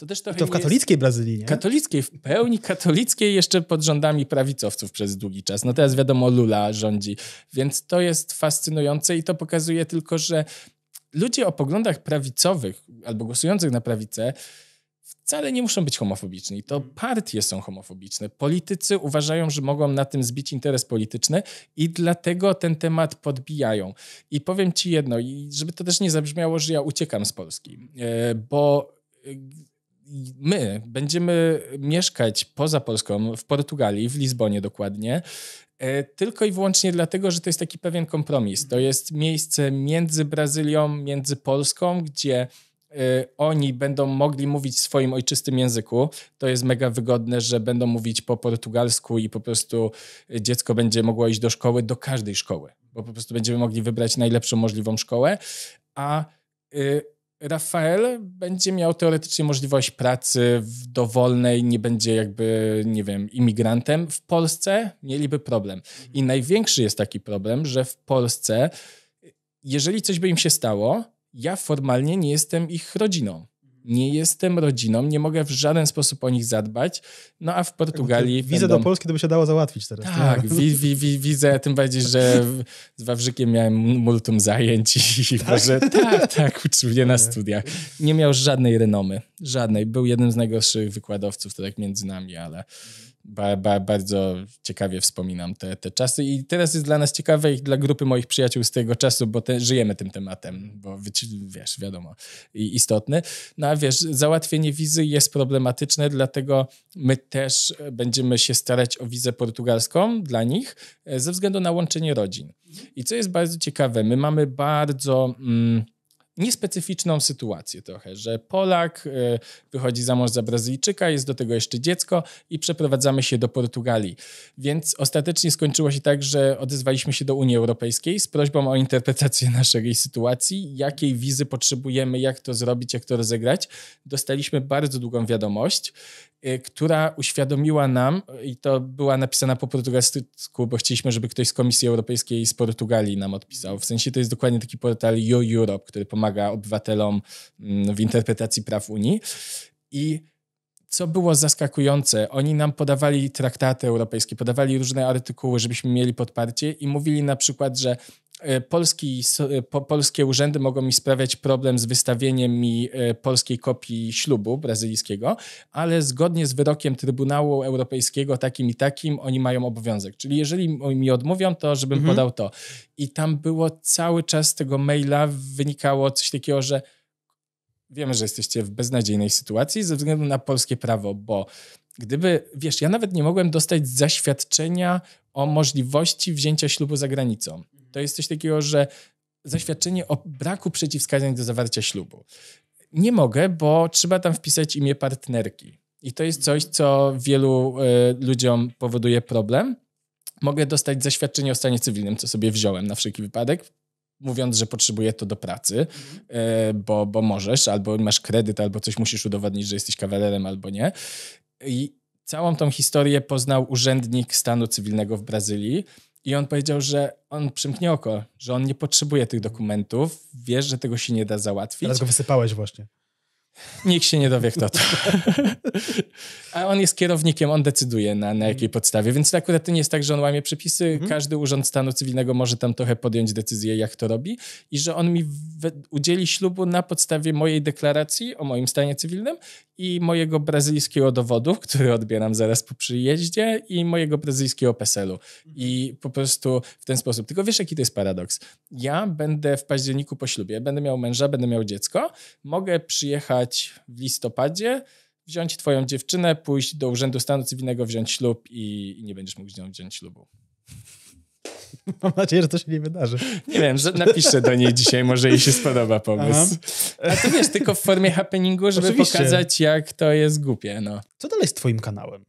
to też trochę. I to w katolickiej jest... Brazylii. Nie? Katolickiej, w pełni katolickiej, jeszcze pod rządami prawicowców przez długi czas. No teraz wiadomo, Lula rządzi, więc to jest fascynujące i to pokazuje tylko, że ludzie o poglądach prawicowych albo głosujących na prawicę wcale nie muszą być homofobiczni. To mhm. partie są homofobiczne. Politycy uważają, że mogą na tym zbić interes polityczny i dlatego ten temat podbijają. I powiem ci jedno, i żeby to też nie zabrzmiało, że ja uciekam z Polski, e, bo e, my będziemy mieszkać poza Polską, w Portugalii, w Lizbonie dokładnie, e, tylko i wyłącznie dlatego, że to jest taki pewien kompromis. To jest miejsce między Brazylią, między Polską, gdzie e, oni będą mogli mówić swoim ojczystym języku. To jest mega wygodne, że będą mówić po portugalsku i po prostu e, dziecko będzie mogło iść do szkoły, do każdej szkoły, bo po prostu będziemy mogli wybrać najlepszą możliwą szkołę. A Rafael będzie miał teoretycznie możliwość pracy w dowolnej, nie będzie jakby, nie wiem, imigrantem. W Polsce mieliby problem. I mhm. największy jest taki problem, że w Polsce, jeżeli coś by im się stało, ja formalnie nie jestem ich rodziną nie jestem rodziną, nie mogę w żaden sposób o nich zadbać. No a w Portugalii. Wizę będą... do Polski to by się dało załatwić teraz. Tak, wi, wi, wi, wizę, tym bardziej, że z Wawrzykiem miałem multum zajęć i tak? może tak, tak, uczył mnie na studiach. Nie miał żadnej renomy, żadnej. Był jednym z najgorszych wykładowców, tak między nami, ale mhm. Ba, ba, bardzo ciekawie wspominam te, te czasy i teraz jest dla nas ciekawe i dla grupy moich przyjaciół z tego czasu, bo te, żyjemy tym tematem, bo wiesz, wiadomo, i istotny. No a wiesz, załatwienie wizy jest problematyczne, dlatego my też będziemy się starać o wizę portugalską dla nich e, ze względu na łączenie rodzin. I co jest bardzo ciekawe, my mamy bardzo... Mm, niespecyficzną sytuację trochę, że Polak y, wychodzi za mąż za Brazylijczyka, jest do tego jeszcze dziecko i przeprowadzamy się do Portugalii. Więc ostatecznie skończyło się tak, że odezwaliśmy się do Unii Europejskiej z prośbą o interpretację naszej sytuacji, jakiej wizy potrzebujemy, jak to zrobić, jak to rozegrać. Dostaliśmy bardzo długą wiadomość, y, która uświadomiła nam, y, i to była napisana po portugalsku, bo chcieliśmy, żeby ktoś z Komisji Europejskiej z Portugalii nam odpisał. W sensie to jest dokładnie taki portal You Europe, który pomaga pomaga obywatelom mm, w interpretacji praw Unii. I co było zaskakujące, oni nam podawali traktaty europejskie, podawali różne artykuły, żebyśmy mieli podparcie i mówili na przykład, że E, polski, e, po, polskie urzędy mogą mi sprawiać problem z wystawieniem mi e, polskiej kopii ślubu brazylijskiego, ale zgodnie z wyrokiem Trybunału Europejskiego takim i takim oni mają obowiązek. Czyli jeżeli mi odmówią, to żebym mhm. podał to. I tam było cały czas z tego maila wynikało coś takiego, że wiemy, że jesteście w beznadziejnej sytuacji ze względu na polskie prawo, bo gdyby, wiesz, ja nawet nie mogłem dostać zaświadczenia o możliwości wzięcia ślubu za granicą. To jest coś takiego, że zaświadczenie o braku przeciwwskazań do zawarcia ślubu. Nie mogę, bo trzeba tam wpisać imię partnerki. I to jest coś, co wielu y, ludziom powoduje problem. Mogę dostać zaświadczenie o stanie cywilnym, co sobie wziąłem na wszelki wypadek, mówiąc, że potrzebuję to do pracy, y, bo, bo możesz, albo masz kredyt, albo coś musisz udowodnić, że jesteś kawalerem, albo nie. I całą tą historię poznał urzędnik stanu cywilnego w Brazylii i on powiedział, że on przymknie oko, że on nie potrzebuje tych dokumentów, wiesz, że tego się nie da załatwić. Teraz go wysypałeś właśnie. Nikt się nie dowie, kto to. A on jest kierownikiem, on decyduje na, na jakiej podstawie. Więc akurat to nie jest tak, że on łamie przepisy. Mhm. Każdy urząd stanu cywilnego może tam trochę podjąć decyzję, jak to robi. I że on mi udzieli ślubu na podstawie mojej deklaracji o moim stanie cywilnym i mojego brazylijskiego dowodu, który odbieram zaraz po przyjeździe, i mojego brazylijskiego PESEL-u. I po prostu w ten sposób. Tylko wiesz, jaki to jest paradoks? Ja będę w październiku po ślubie, będę miał męża, będę miał dziecko, mogę przyjechać wyjechać w listopadzie, wziąć twoją dziewczynę, pójść do Urzędu Stanu Cywilnego, wziąć ślub i, i nie będziesz mógł z nią wziąć ślubu. Mam nadzieję, że to się nie wydarzy. Nie wiem, że napiszę do niej dzisiaj, może jej się spodoba pomysł. Aha. A to wiesz, tylko w formie happeningu, żeby Oczywiście. pokazać, jak to jest głupie. No. Co dalej z twoim kanałem?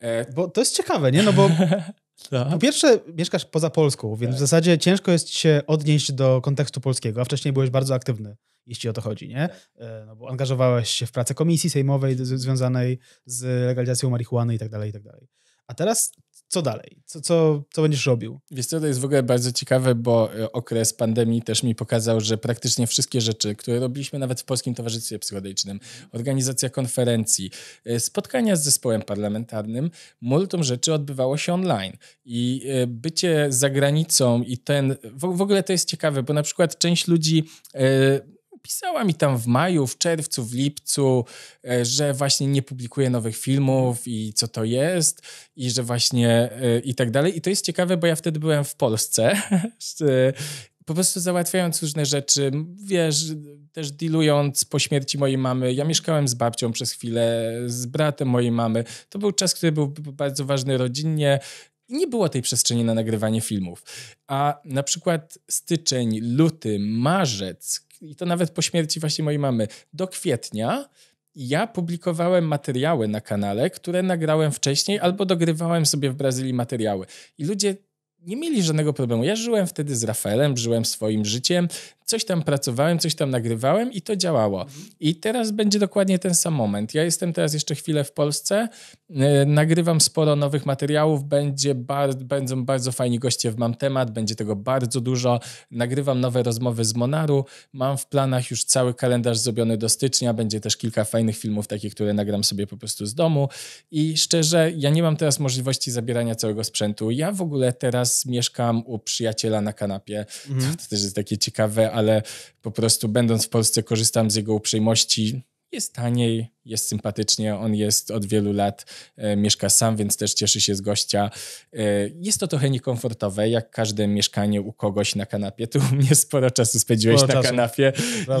E... Bo to jest ciekawe, nie? No bo po pierwsze mieszkasz poza Polską, więc tak. w zasadzie ciężko jest się odnieść do kontekstu polskiego, a wcześniej byłeś bardzo aktywny jeśli o to chodzi, nie? E, no bo angażowałeś się w pracę komisji sejmowej związanej z legalizacją marihuany i tak dalej, i tak dalej. A teraz co dalej? Co, co, co będziesz robił? Wiesz co, to jest w ogóle bardzo ciekawe, bo e, okres pandemii też mi pokazał, że praktycznie wszystkie rzeczy, które robiliśmy nawet w Polskim Towarzystwie Psychodelicznym, organizacja konferencji, e, spotkania z zespołem parlamentarnym, multum rzeczy odbywało się online. I bycie za granicą i ten... W, ogóle to jest ciekawe, bo na przykład część ludzi... Yy, Pisała mi tam w maju, w czerwcu, w lipcu, e, że właśnie nie publikuje nowych filmów i co to jest, i że właśnie e, i tak dalej. I to jest ciekawe, bo ja wtedy byłem w Polsce. po prostu załatwiając różne rzeczy, wiesz, też dealując po śmierci mojej mamy. Ja mieszkałem z babcią przez chwilę, z bratem mojej mamy. To był czas, który był bardzo ważny rodzinnie. Nie było tej przestrzeni na nagrywanie filmów. A na przykład styczeń, luty, marzec, i to nawet po śmierci właśnie mojej mamy, do kwietnia ja publikowałem materiały na kanale, które nagrałem wcześniej albo dogrywałem sobie w Brazylii materiały. I ludzie nie mieli żadnego problemu. Ja żyłem wtedy z Rafaelem, żyłem swoim życiem, coś tam pracowałem, coś tam nagrywałem i to działało. I teraz będzie dokładnie ten sam moment. Ja jestem teraz jeszcze chwilę w Polsce, e, nagrywam sporo nowych materiałów, będzie bar będą bardzo fajni goście w Mam Temat, będzie tego bardzo dużo. Nagrywam nowe rozmowy z Monaru, mam w planach już cały kalendarz zrobiony do stycznia, będzie też kilka fajnych filmów takich, które nagram sobie po prostu z domu i szczerze, ja nie mam teraz możliwości zabierania całego sprzętu. Ja w ogóle teraz mieszkam u przyjaciela na kanapie. Mhm. To, to też jest takie ciekawe, ale po prostu będąc w Polsce korzystam z jego uprzejmości jest taniej, jest sympatycznie, on jest od wielu lat, e, mieszka sam, więc też cieszy się z gościa. E, jest to trochę niekomfortowe, jak każde mieszkanie u kogoś na kanapie. Tu mnie sporo czasu spędziłeś sporo na czasu. kanapie,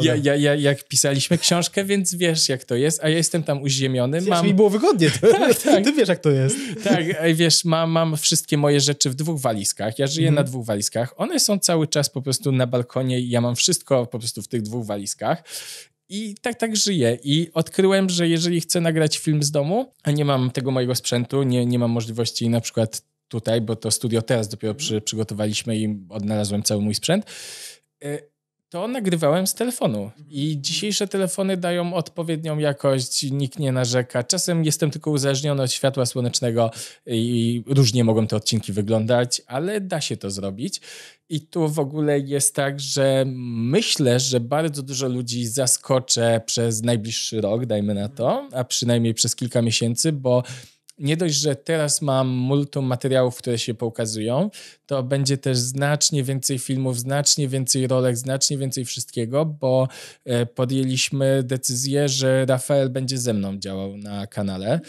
ja, ja, ja, jak pisaliśmy książkę, więc wiesz jak to jest, a ja jestem tam uziemiony. Wiesz, mam... mi było wygodnie, ty, tak, tak. ty wiesz jak to jest. Tak, wiesz, mam, mam wszystkie moje rzeczy w dwóch walizkach, ja żyję na mhm. dwóch walizkach, one są cały czas po prostu na balkonie i ja mam wszystko po prostu w tych dwóch walizkach i tak tak żyję. I odkryłem, że jeżeli chcę nagrać film z domu, a nie mam tego mojego sprzętu, nie, nie mam możliwości na przykład tutaj, bo to studio teraz dopiero przy, przygotowaliśmy i odnalazłem cały mój sprzęt, e, to nagrywałem z telefonu. I dzisiejsze telefony dają odpowiednią jakość, nikt nie narzeka. Czasem jestem tylko uzależniony od światła słonecznego i różnie mogą te odcinki wyglądać, ale da się to zrobić. I tu w ogóle jest tak, że myślę, że bardzo dużo ludzi zaskoczę przez najbliższy rok, dajmy na to, a przynajmniej przez kilka miesięcy, bo nie dość, że teraz mam multum materiałów, które się pokazują, to będzie też znacznie więcej filmów, znacznie więcej rolek, znacznie więcej wszystkiego, bo e, podjęliśmy decyzję, że Rafael będzie ze mną działał na kanale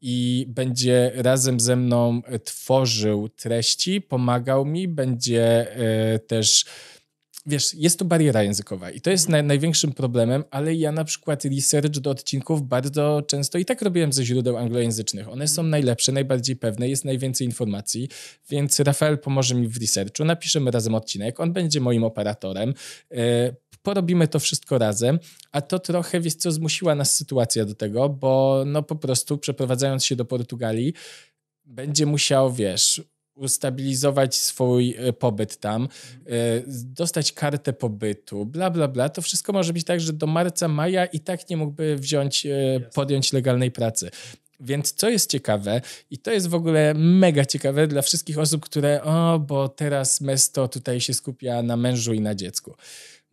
i będzie razem ze mną tworzył treści, pomagał mi, będzie e, też wiesz, jest to bariera językowa i to jest mhm. największym problemem, ale ja na przykład research do odcinków bardzo często i tak robiłem ze źródeł anglojęzycznych. One są mhm. najlepsze, najbardziej pewne, jest najwięcej informacji, więc Rafael pomoże mi w researchu, napiszemy razem odcinek, on będzie moim operatorem, e, porobimy to wszystko razem, a to trochę, wiesz co, zmusiła nas sytuacja do tego, bo no po prostu przeprowadzając się do Portugalii, będzie musiał, wiesz, ustabilizować swój e, pobyt tam, mhm. e, dostać kartę pobytu, bla, bla, bla. To wszystko może być tak, że do marca, maja i tak nie mógłby wziąć, e, podjąć legalnej pracy. Więc co jest ciekawe, i to jest w ogóle mega ciekawe dla wszystkich osób, które, o, bo teraz mesto tutaj się skupia na mężu i na dziecku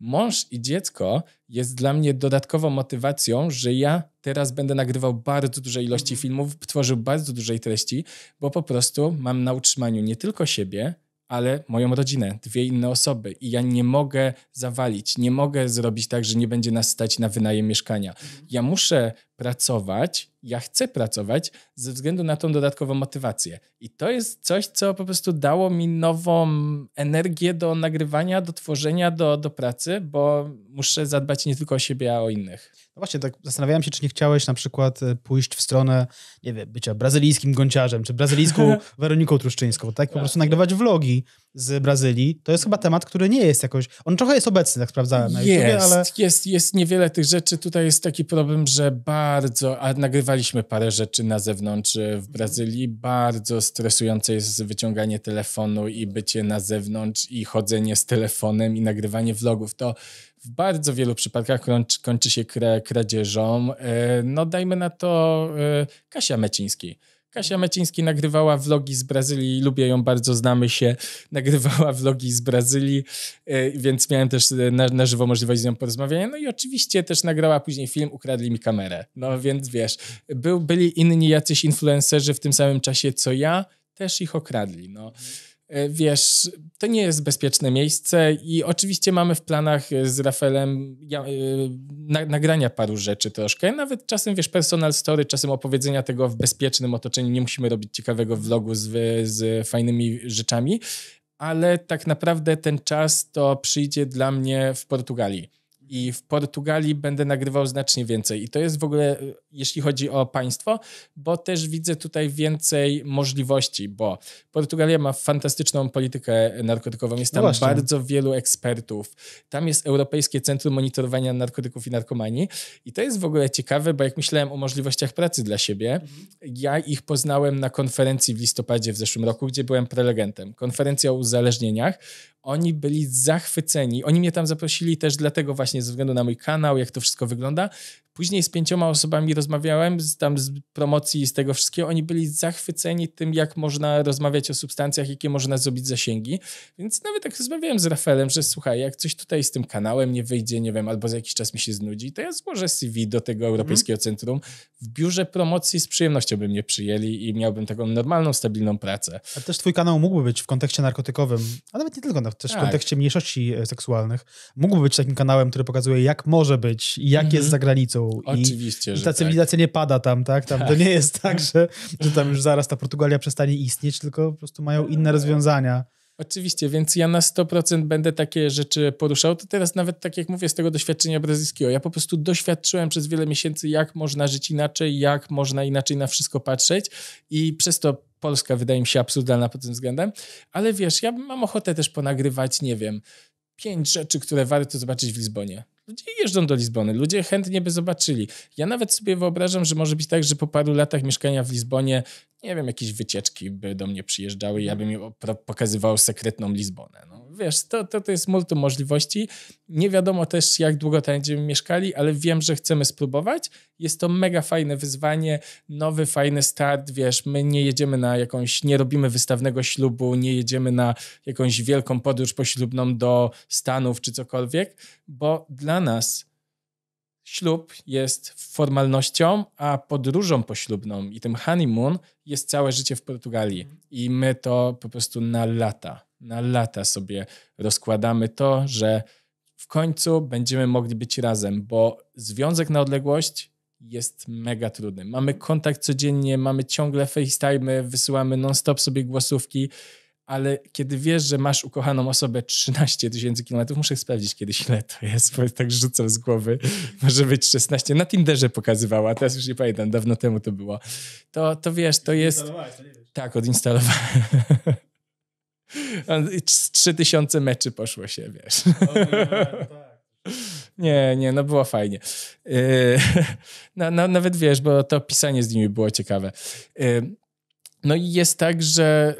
mąż i dziecko jest dla mnie dodatkową motywacją, że ja teraz będę nagrywał bardzo duże ilości mhm. filmów, tworzył bardzo dużej treści, bo po prostu mam na utrzymaniu nie tylko siebie, ale moją rodzinę, dwie inne osoby i ja nie mogę zawalić, nie mogę zrobić tak, że nie będzie nas stać na wynajem mieszkania. Mhm. Ja muszę pracować, ja chcę pracować ze względu na tą dodatkową motywację. I to jest coś, co po prostu dało mi nową energię do nagrywania, do tworzenia, do, do pracy, bo muszę zadbać nie tylko o siebie, a o innych. No właśnie, tak zastanawiałem się, czy nie chciałeś na przykład e, pójść w stronę, nie wiem, bycia brazylijskim gąciarzem, czy brazylijską Weroniką Truszczyńską, tak? Po tak. prostu nagrywać vlogi, z Brazylii, to jest chyba temat, który nie jest jakoś. On trochę jest obecny, tak sprawdzałem na jest, YouTube, ale. Jest, jest niewiele tych rzeczy. Tutaj jest taki problem, że bardzo. A nagrywaliśmy parę rzeczy na zewnątrz e, w Brazylii. Bardzo stresujące jest wyciąganie telefonu i bycie na zewnątrz i chodzenie z telefonem i nagrywanie vlogów. To w bardzo wielu przypadkach kończy, kończy się kradzieżą. E, no dajmy na to e, Kasia Meciński Kasia Meciński nagrywała vlogi z Brazylii, lubię ją bardzo, znamy się, nagrywała vlogi z Brazylii, y, więc miałem też y, na, na żywo możliwość z nią porozmawiania. No i oczywiście też nagrała później film Ukradli mi kamerę. No więc wiesz, był, byli inni jacyś influencerzy w tym samym czasie co ja, też ich okradli. No. E, wiesz, to nie jest bezpieczne miejsce i oczywiście mamy w planach z Rafelem e, nagrania paru rzeczy troszkę, nawet czasem, wiesz, personal story, czasem opowiedzenia tego w bezpiecznym otoczeniu, nie musimy robić ciekawego vlogu z, z fajnymi rzeczami, ale tak naprawdę ten czas to przyjdzie dla mnie w Portugalii i w Portugalii będę nagrywał znacznie więcej. I to jest w ogóle, e, jeśli chodzi o państwo, bo też widzę tutaj więcej możliwości, bo Portugalia ma fantastyczną politykę narkotykową. Jest tam no bardzo wielu ekspertów. Tam jest Europejskie Centrum Monitorowania Narkotyków i Narkomanii. I to jest w ogóle ciekawe, bo jak myślałem o możliwościach pracy dla siebie, mhm. ja ich poznałem na konferencji w listopadzie w zeszłym roku, gdzie byłem prelegentem. Konferencja o uzależnieniach. Oni byli zachwyceni. Oni mnie tam zaprosili też dlatego właśnie ze względu na mój kanał, jak to wszystko wygląda. Później z pięcioma osobami rozmawiałem z, tam z promocji i z tego wszystkiego. Oni byli zachwyceni tym, jak można rozmawiać o substancjach, jakie można zrobić zasięgi. Więc nawet tak rozmawiałem z Rafelem, że słuchaj, jak coś tutaj z tym kanałem nie wyjdzie, nie wiem, albo za jakiś czas mi się znudzi, to ja złożę CV do tego mhm. Europejskiego mm. Centrum. W biurze promocji z przyjemnością by mnie przyjęli i miałbym taką normalną, stabilną pracę. A też twój kanał mógłby być w kontekście narkotykowym, a nawet nie tylko, no, też tak. w kontekście mniejszości e, seksualnych. Mógłby być takim kanałem, który pokazuje, jak może być i jak mm -hmm. jest mhm. za granicą Oczywiście, i, że i ta tak. cywilizacja tak. nie pada tam, tak? Tam tak. to nie jest tak, że, że tam już zaraz ta Portugalia przestanie istnieć, tylko po prostu mają inne rozwiązania. Oczywiście, więc ja na 100% będę takie rzeczy poruszał. To teraz nawet tak jak mówię z tego doświadczenia brazylijskiego, ja po prostu doświadczyłem przez wiele miesięcy, jak można żyć inaczej, jak można inaczej na wszystko patrzeć i przez to Polska wydaje mi się absurdalna pod tym względem. Ale wiesz, ja mam ochotę też ponagrywać, nie wiem, pięć rzeczy, które warto zobaczyć w Lizbonie. Ludzie jeżdżą do Lizbony, ludzie chętnie by zobaczyli. Ja nawet sobie wyobrażam, że może być tak, że po paru latach mieszkania w Lizbonie, nie wiem, jakieś wycieczki by do mnie przyjeżdżały i ja bym pokazywał sekretną Lizbonę. No wiesz, to, to, to jest multum możliwości. Nie wiadomo też, jak długo tam będziemy mieszkali, ale wiem, że chcemy spróbować. Jest to mega fajne wyzwanie, nowy, fajny start, wiesz, my nie jedziemy na jakąś, nie robimy wystawnego ślubu, nie jedziemy na jakąś wielką podróż poślubną do Stanów czy cokolwiek, bo dla nas Ślub jest formalnością, a podróżą poślubną i tym honeymoon jest całe życie w Portugalii. I my to po prostu na lata, na lata sobie rozkładamy to, że w końcu będziemy mogli być razem, bo związek na odległość jest mega trudny. Mamy kontakt codziennie, mamy ciągle FaceTime, wysyłamy non-stop sobie głosówki ale kiedy wiesz, że masz ukochaną osobę 13 tysięcy kilometrów, muszę sprawdzić kiedyś ile to jest, bo tak rzucam z głowy, może być 16, na Tinderze pokazywała, teraz już nie pamiętam, dawno temu to było, to, to wiesz, to jest... Tak, odinstalowałem. 3000 meczy poszło się, wiesz. No, no, no, tak. Nie, nie, no było fajnie. Yy, no, no, nawet wiesz, bo to pisanie z nimi było ciekawe. Yy, no i jest tak, że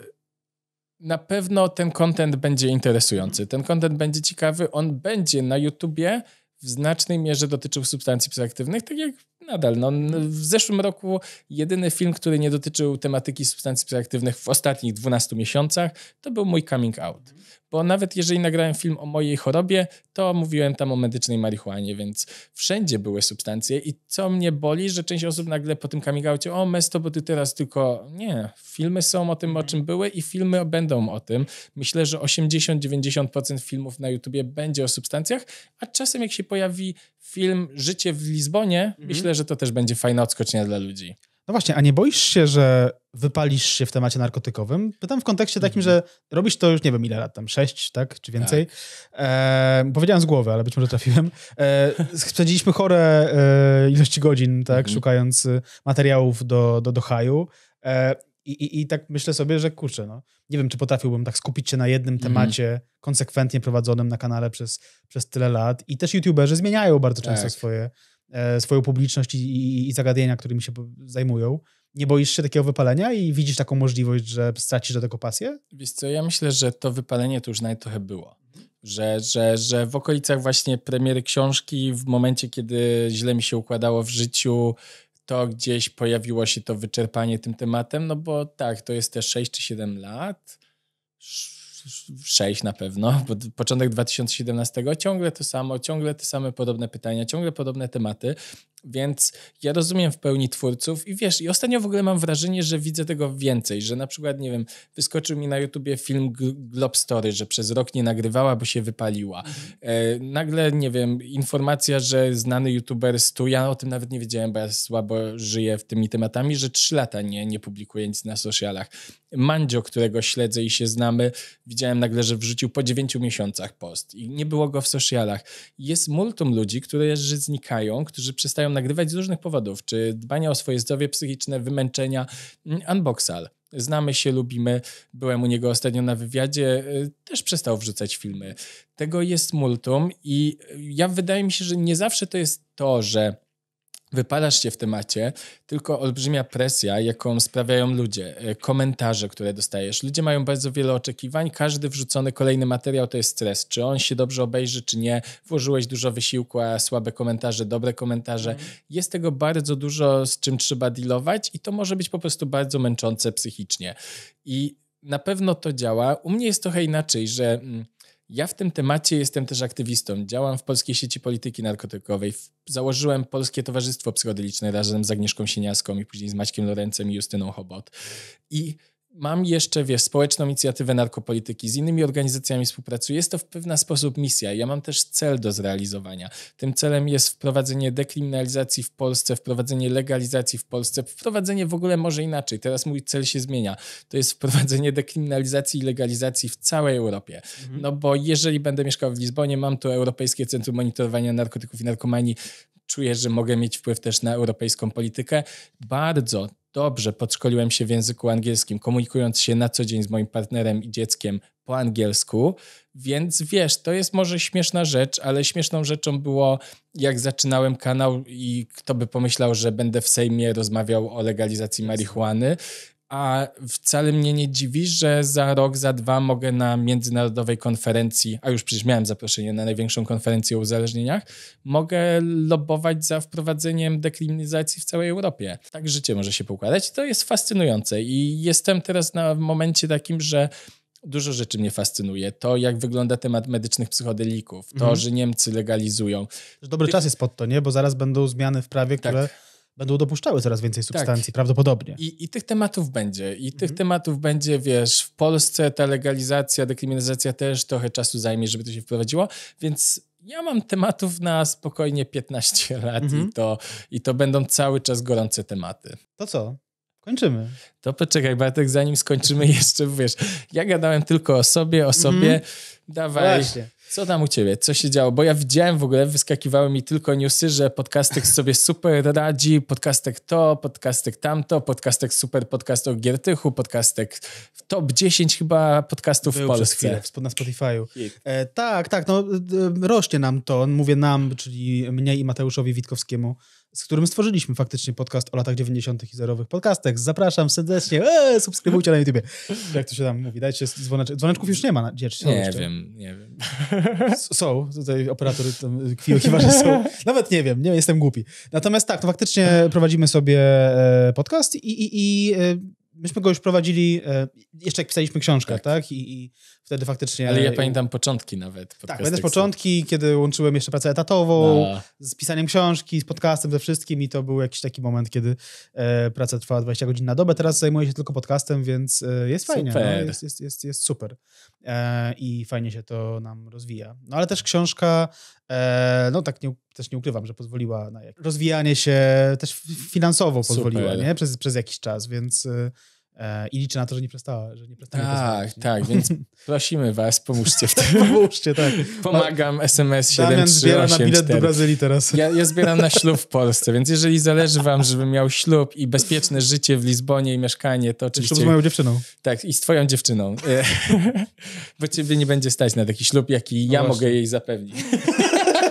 na pewno ten content będzie interesujący, ten content będzie ciekawy, on będzie na YouTubie w znacznej mierze dotyczył substancji psychoaktywnych, tak jak nadal. No, w zeszłym roku jedyny film, który nie dotyczył tematyki substancji psychoaktywnych w ostatnich 12 miesiącach, to był mój coming out bo nawet jeżeli nagrałem film o mojej chorobie, to mówiłem tam o medycznej marihuanie, więc wszędzie były substancje i co mnie boli, że część osób nagle po tym kamigałcie, o mesto, bo ty teraz tylko... Nie, filmy są o tym, o mhm. czym były i filmy będą o tym. Myślę, że 80-90% filmów na YouTubie będzie o substancjach, a czasem jak się pojawi film Życie w Lizbonie, mhm. myślę, że to też będzie fajna odskocznia dla ludzi. No właśnie, a nie boisz się, że wypalisz się w temacie narkotykowym? Pytam no w kontekście takim, mhm. że robisz to już nie wiem ile lat, tam sześć, tak, czy więcej. Tak. E, powiedziałem z głowy, ale być może trafiłem. E, spędziliśmy chore e, ilości godzin, tak, mhm. szukając y, materiałów do, do, do haju. E, i, i, I tak myślę sobie, że kurczę, no, nie wiem, czy potrafiłbym tak skupić się na jednym mhm. temacie konsekwentnie prowadzonym na kanale przez, przez tyle lat. I też youtuberzy zmieniają bardzo tak. często swoje, E, swoją publiczność i, i, i zagadnienia, którymi się zajmują. Nie boisz się takiego wypalenia i widzisz taką możliwość, że stracisz do tego pasję? Wiesz co, ja myślę, że to wypalenie to już nawet trochę było. Że, że, że w okolicach właśnie premiery książki, w momencie, kiedy źle mi się układało w życiu, to gdzieś pojawiło się to wyczerpanie tym tematem, no bo tak, to jest te 6 czy 7 lat 6 na pewno, początek 2017, ciągle to samo, ciągle te same podobne pytania, ciągle podobne tematy więc ja rozumiem w pełni twórców i wiesz, i ostatnio w ogóle mam wrażenie, że widzę tego więcej, że na przykład, nie wiem, wyskoczył mi na YouTubie film Glob Story, że przez rok nie nagrywała, bo się wypaliła. Mhm. E, nagle, nie wiem, informacja, że znany youtuber Stu, ja o tym nawet nie wiedziałem, bo ja słabo żyję w tymi tematami, że trzy lata nie, nie publikuje nic na socialach. Mandzio, którego śledzę i się znamy, widziałem nagle, że wrzucił po dziewięciu miesiącach post i nie było go w socialach. Jest multum ludzi, którzy znikają, którzy przestają nagrywać z różnych powodów, czy dbania o swoje zdrowie psychiczne, wymęczenia. Mm, Unboxal. Znamy się, lubimy. Byłem u niego ostatnio na wywiadzie, y, też przestał wrzucać filmy. Tego jest multum i y, ja wydaje mi się, że nie zawsze to jest to, że wypalasz się w temacie, tylko olbrzymia presja, jaką sprawiają ludzie, e, komentarze, które dostajesz. Ludzie mają bardzo wiele oczekiwań, każdy wrzucony kolejny materiał to jest stres. Czy on się dobrze obejrzy, czy nie, włożyłeś dużo wysiłku, a słabe komentarze, dobre komentarze. Mhm. Jest tego bardzo dużo, z czym trzeba dealować i to może być po prostu bardzo męczące psychicznie. I na pewno to działa. U mnie jest trochę inaczej, że... Mm, ja w tym temacie jestem też aktywistą. Działam w Polskiej Sieci Polityki Narkotykowej. Założyłem Polskie Towarzystwo Psychodeliczne razem z Agnieszką Sieniaską i później z Maćkiem Lorencem i Justyną Hobot. I mam jeszcze, wiesz, społeczną inicjatywę narkopolityki, z innymi organizacjami współpracuję. Jest to w pewien sposób misja. Ja mam też cel do zrealizowania. Tym celem jest wprowadzenie dekryminalizacji w Polsce, wprowadzenie legalizacji w Polsce, wprowadzenie w ogóle może inaczej. Teraz mój cel się zmienia. To jest wprowadzenie dekryminalizacji i legalizacji w całej Europie. Mhm. No bo jeżeli będę mieszkał w Lizbonie, mam tu Europejskie Centrum Monitorowania Narkotyków i Narkomanii, czuję, że mogę mieć wpływ też na europejską politykę. Bardzo dobrze podszkoliłem się w języku angielskim, komunikując się na co dzień z moim partnerem i dzieckiem po angielsku, więc wiesz, to jest może śmieszna rzecz, ale śmieszną rzeczą było, jak zaczynałem kanał i kto by pomyślał, że będę w Sejmie rozmawiał o legalizacji marihuany, a wcale mnie nie dziwi, że za rok, za dwa mogę na międzynarodowej konferencji, a już przecież miałem zaproszenie na największą konferencję o uzależnieniach, mogę lobować za wprowadzeniem dekryminalizacji w całej Europie. Tak życie może się poukładać. To jest fascynujące i jestem teraz na momencie takim, że dużo rzeczy mnie fascynuje. To, jak wygląda temat medycznych psychodelików, to, mhm. że Niemcy legalizują. Dobry czas jest pod to, nie? Bo zaraz będą zmiany w prawie, tak. które będą dopuszczały coraz więcej tak. substancji, tak. prawdopodobnie. I, I, tych tematów będzie. I mhm. tych tematów będzie, wiesz, w Polsce ta legalizacja, dekryminalizacja też trochę czasu zajmie, żeby to się wprowadziło, więc ja mam tematów na spokojnie 15 lat mhm. i, to, i to będą cały czas gorące tematy. To co? Kończymy. To poczekaj, Bartek, zanim skończymy jeszcze, wiesz, ja gadałem tylko o sobie, o mhm. sobie, mhm. dawaj. Właśnie. Co tam u ciebie? Co się działo? Bo ja widziałem w ogóle, wyskakiwały mi tylko newsy, że podcastek sobie super radzi, podcastek to, podcastek tamto, podcastek super, podcast o Giertychu, podcastek top 10 chyba podcastów Był w Polsce. na Spotify'u. E, tak, tak, no rośnie nam to, mówię nam, czyli mnie i Mateuszowi Witkowskiemu z którym stworzyliśmy faktycznie podcast o latach 90. i zerowych podcastek. Zapraszam serdecznie, eee, subskrybujcie na YouTube. Jak to się tam mówi, dajcie dzwoneczek. Dzwoneczków już nie ma na dzieczy. Nie wiem, nie wiem. Są, tutaj operatory y, kiwa, że są. Nawet nie wiem, nie jestem głupi. Natomiast tak, to faktycznie prowadzimy sobie e, podcast i, i, i e, myśmy go już prowadzili, e, jeszcze jak pisaliśmy książkę, tak? tak? I, I, wtedy faktycznie... Ale ja pamiętam początki nawet. Tak, pamiętasz początki, kiedy łączyłem jeszcze pracę etatową no. z pisaniem książki, z podcastem, ze wszystkim i to był jakiś taki moment, kiedy e, praca trwała 20 godzin na dobę. Teraz zajmuję się tylko podcastem, więc e, jest super. fajnie. No? Jest, jest, jest, jest super. E, I fajnie się to nam rozwija. No ale też książka, e, no tak nie, też nie ukrywam, że pozwoliła na rozwijanie się, też finansowo pozwoliła, super. nie? Przez, przez jakiś czas, więc e, E, I liczę na to, że nie przestała, że nie przestała. Tak, nie? tak, więc prosimy was, pomóżcie w tym. pomóżcie, tak. Pomagam, SMS 7384. zbiera na bilet do Brazylii teraz. Ja, ja zbieram na ślub w Polsce, więc jeżeli zależy wam, żebym miał ślub i bezpieczne życie w Lizbonie i mieszkanie, to oczywiście... Ślub z moją dziewczyną. Tak, i z twoją dziewczyną. E, bo ciebie nie będzie stać na taki ślub, jaki no ja właśnie. mogę jej zapewnić.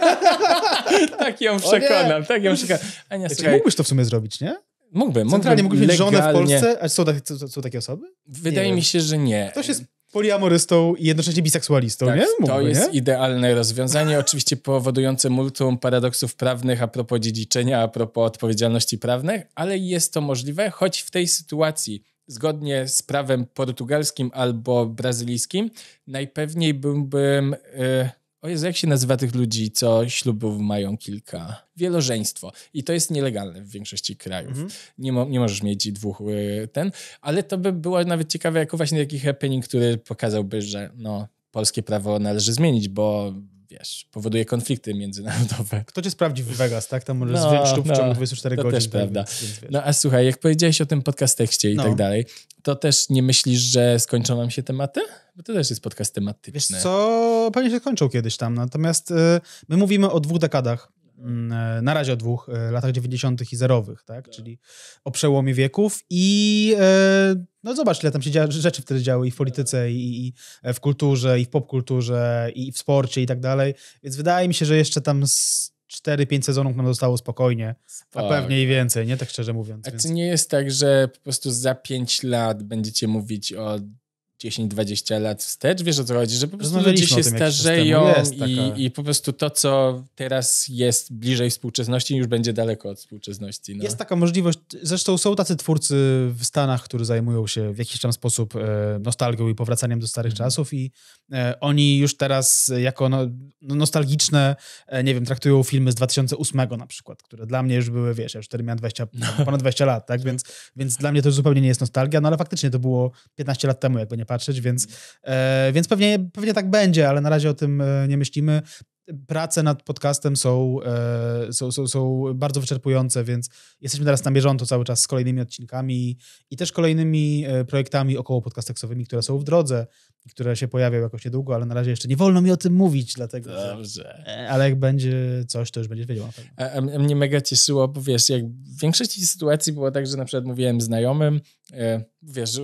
tak ją przekonam, tak ją przekonam. Ania, znaczy, słuchaj... Mógłbyś to w sumie zrobić, nie? Mógłbym. Centralnie mógłbym mieć żonę w Polsce? A są, są, są takie osoby? Wydaje nie mi się, że nie. Ktoś jest poliamorystą i jednocześnie biseksualistą, tak, nie? Mógłby, to jest nie? idealne rozwiązanie, oczywiście powodujące multum paradoksów prawnych a propos dziedziczenia, a propos odpowiedzialności prawnych, ale jest to możliwe, choć w tej sytuacji zgodnie z prawem portugalskim albo brazylijskim, najpewniej byłbym y, o Jezu, jak się nazywa tych ludzi, co ślubów mają kilka? Wielożeństwo. I to jest nielegalne w większości krajów. Mhm. Nie, mo nie możesz mieć dwóch y, ten, ale to by było nawet ciekawe jako właśnie taki happening, który pokazałby, że no, polskie prawo należy zmienić, bo wiesz, powoduje konflikty międzynarodowe. Kto cię sprawdzi w Vegas, tak? Tam no, zwiększów no, w ciągu 24 to godzin. To też prawda. Więc, więc no a słuchaj, jak powiedziałeś o tym tekście i no. tak dalej, to też nie myślisz, że skończą nam się tematy? Bo to też jest podcast tematyczny. Wiesz co, pewnie się skończył kiedyś tam, natomiast y, my mówimy o dwóch dekadach Mm, e, na razie o dwóch e, latach 90. i zerowych, tak? tak? Czyli o przełomie wieków i e, no zobacz, ile tam się rzeczy wtedy działy i w polityce, i, w kulturze, i w popkulturze, i w sporcie i tak dalej. Więc wydaje mi się, że jeszcze tam 4-5 sezonów nam zostało spokojnie, Spokojnie. a pewnie i więcej, nie? Tak szczerze mówiąc. A więc... czy nie jest tak, że po prostu za 5 lat będziecie mówić o 10-20 lat wstecz, wiesz o co chodzi, że po prostu ludzie się tym, starzeją taka... i, i po prostu to, co teraz jest bliżej współczesności, już będzie daleko od współczesności. No. Jest taka możliwość, zresztą są tacy twórcy w Stanach, którzy zajmują się w jakiś tam sposób e, nostalgią i powracaniem do starych mhm. czasów i e, oni już teraz jako no, no nostalgiczne, e, nie wiem, traktują filmy z 2008 na przykład, które dla mnie już były, wiesz, ja już wtedy miałem 20, no. ponad 20 lat, tak, więc, więc dla mnie to zupełnie nie jest nostalgia, no ale faktycznie to było 15 lat temu, jakby nie nie patrzeć, więc, e, więc pewnie, pewnie tak będzie, ale na razie o tym e, nie myślimy prace nad podcastem są, e, są, są, są bardzo wyczerpujące, więc jesteśmy teraz na bieżąco cały czas z kolejnymi odcinkami i też kolejnymi projektami około podcasteksowymi, które są w drodze i które się pojawią jakoś niedługo, ale na razie jeszcze nie wolno mi o tym mówić, dlatego... Dobrze. Że, ale jak będzie coś, to już będziesz wiedział. A, mnie mega cieszyło, bo wiesz, jak w większości sytuacji było tak, że na przykład mówiłem znajomym, E, wiesz,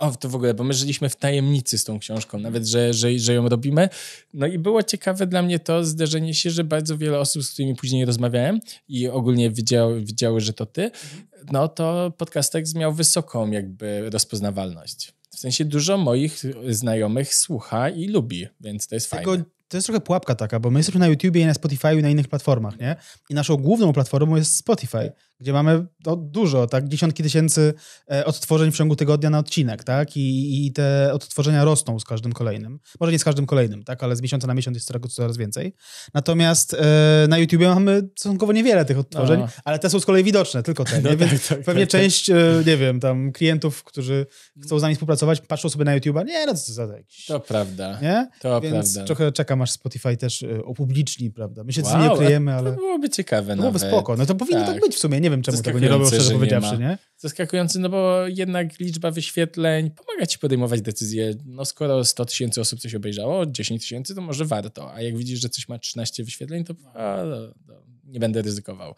o, to w ogóle, bo my żyliśmy w tajemnicy z tą książką, nawet, że, że, że ją robimy. No i było ciekawe dla mnie to zderzenie się, że bardzo wiele osób, z którymi później rozmawiałem i ogólnie widziały, widziały że to ty, no to podcastek miał wysoką jakby rozpoznawalność. W sensie dużo moich znajomych słucha i lubi, więc to jest Tego... fajne to jest trochę pułapka taka, bo my jesteśmy na YouTubie i na Spotify i na innych platformach, nie? I naszą główną platformą jest Spotify, gdzie mamy no, dużo, tak, dziesiątki tysięcy e, odtworzeń w ciągu tygodnia na odcinek, tak, I, i te odtworzenia rosną z każdym kolejnym. Może nie z każdym kolejnym, tak, ale z miesiąca na miesiąc jest coraz, więcej. Natomiast e, na YouTubie mamy stosunkowo niewiele tych odtworzeń, no. ale te są z kolei widoczne, tylko te, no, tak, tak, tak, pewnie tak, część, e, nie wiem, tam klientów, którzy chcą z nami współpracować, patrzą sobie na YouTube'a, nie, no co za jakiś... To prawda, nie? to Więc prawda. trochę czekam, aż Spotify też e, opubliczni, prawda, my się wow, nie kryjemy, ale... to byłoby ciekawe to byłoby nawet. spoko, no to powinno tak, tak być w sumie, nie wiem, czemu tego nie robią, szczerze powiedziawszy, nie, nie? Zaskakujący, no bo jednak liczba wyświetleń pomaga ci podejmować decyzje. No skoro 100 tysięcy osób coś obejrzało, 10 tysięcy, to może warto. A jak widzisz, że coś ma 13 wyświetleń, to no. a, no, no, nie będę ryzykował.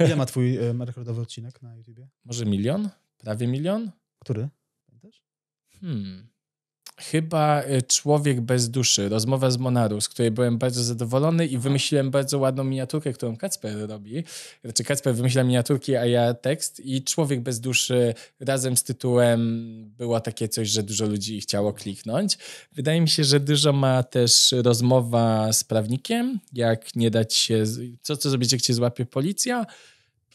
Ile ma twój y, rekordowy odcinek na YouTube? Może milion? Prawie milion? Który? Pamiętasz? Hmm chyba y, Człowiek bez duszy, rozmowa z Monaru, z której byłem bardzo zadowolony i wymyśliłem bardzo ładną miniaturkę, którą Kacper robi. Znaczy Kacper wymyśla miniaturki, a ja tekst i Człowiek bez duszy razem z tytułem było takie coś, że dużo ludzi chciało kliknąć. Wydaje mi się, że dużo ma też rozmowa z prawnikiem, jak nie dać się, co co zrobić, jak cię złapie policja,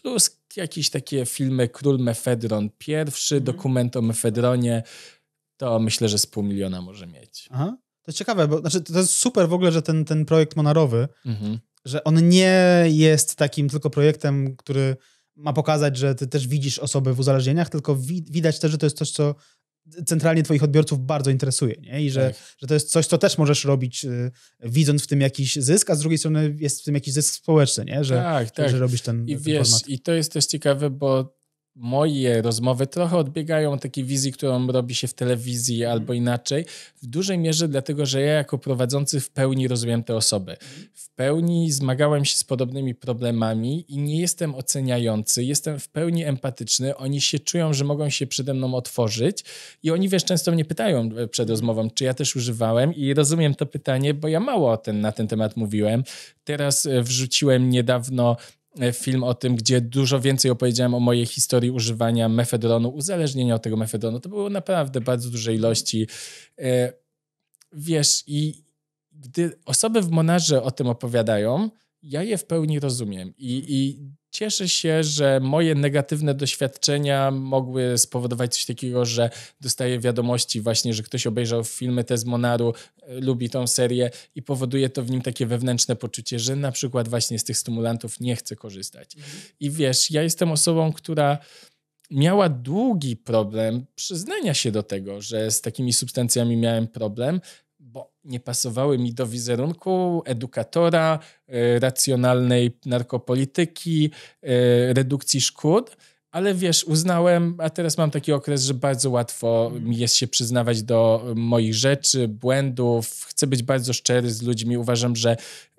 plus jakieś takie filmy Król Mefedron pierwszy, mhm. dokument o Mefedronie, to myślę, że z pół miliona może mieć. Aha. To ciekawe, bo znaczy, to jest super w ogóle, że ten, ten projekt Monarowy, mhm. że on nie jest takim tylko projektem, który ma pokazać, że ty też widzisz osoby w uzależnieniach, tylko wi widać też, że to jest coś, co centralnie twoich odbiorców bardzo interesuje nie? i że, tak. że to jest coś, co też możesz robić y, widząc w tym jakiś zysk, a z drugiej strony jest w tym jakiś zysk społeczny, nie? Że, tak, tak. że robisz ten I ten wiesz, format. i to jest też ciekawe, bo moje rozmowy trochę odbiegają od takiej wizji, którą robi się w telewizji mhm. albo inaczej, w dużej mierze dlatego, że ja jako prowadzący w pełni rozumiem te osoby. W pełni zmagałem się z podobnymi problemami i nie jestem oceniający, jestem w pełni empatyczny. Oni się czują, że mogą się przede mną otworzyć i oni, wiesz, często mnie pytają e, przed mhm. rozmową, czy ja też używałem i rozumiem to pytanie, bo ja mało ten, na ten temat mówiłem. Teraz e, wrzuciłem niedawno E, film o tym, gdzie dużo więcej opowiedziałem o mojej historii używania mefedronu, uzależnienia od tego mefedronu. To było naprawdę bardzo duże ilości. E, wiesz, i gdy osoby w Monarze o tym opowiadają, ja je w pełni rozumiem. I, i cieszę się, że moje negatywne doświadczenia mogły spowodować coś takiego, że dostaję wiadomości właśnie, że ktoś obejrzał filmy tez Monaru, e, lubi tą serię i powoduje to w nim takie wewnętrzne poczucie, że na przykład właśnie z tych stymulantów nie chce korzystać. I wiesz, ja jestem osobą, która miała długi problem przyznania się do tego, że z takimi substancjami miałem problem, bo nie pasowały mi do wizerunku edukatora, e, racjonalnej narkopolityki, e, redukcji szkód. Ale wiesz, uznałem, a teraz mam taki okres, że bardzo łatwo mhm. mi jest się przyznawać do e, moich rzeczy, błędów. Chcę być bardzo szczery z ludźmi. Uważam, że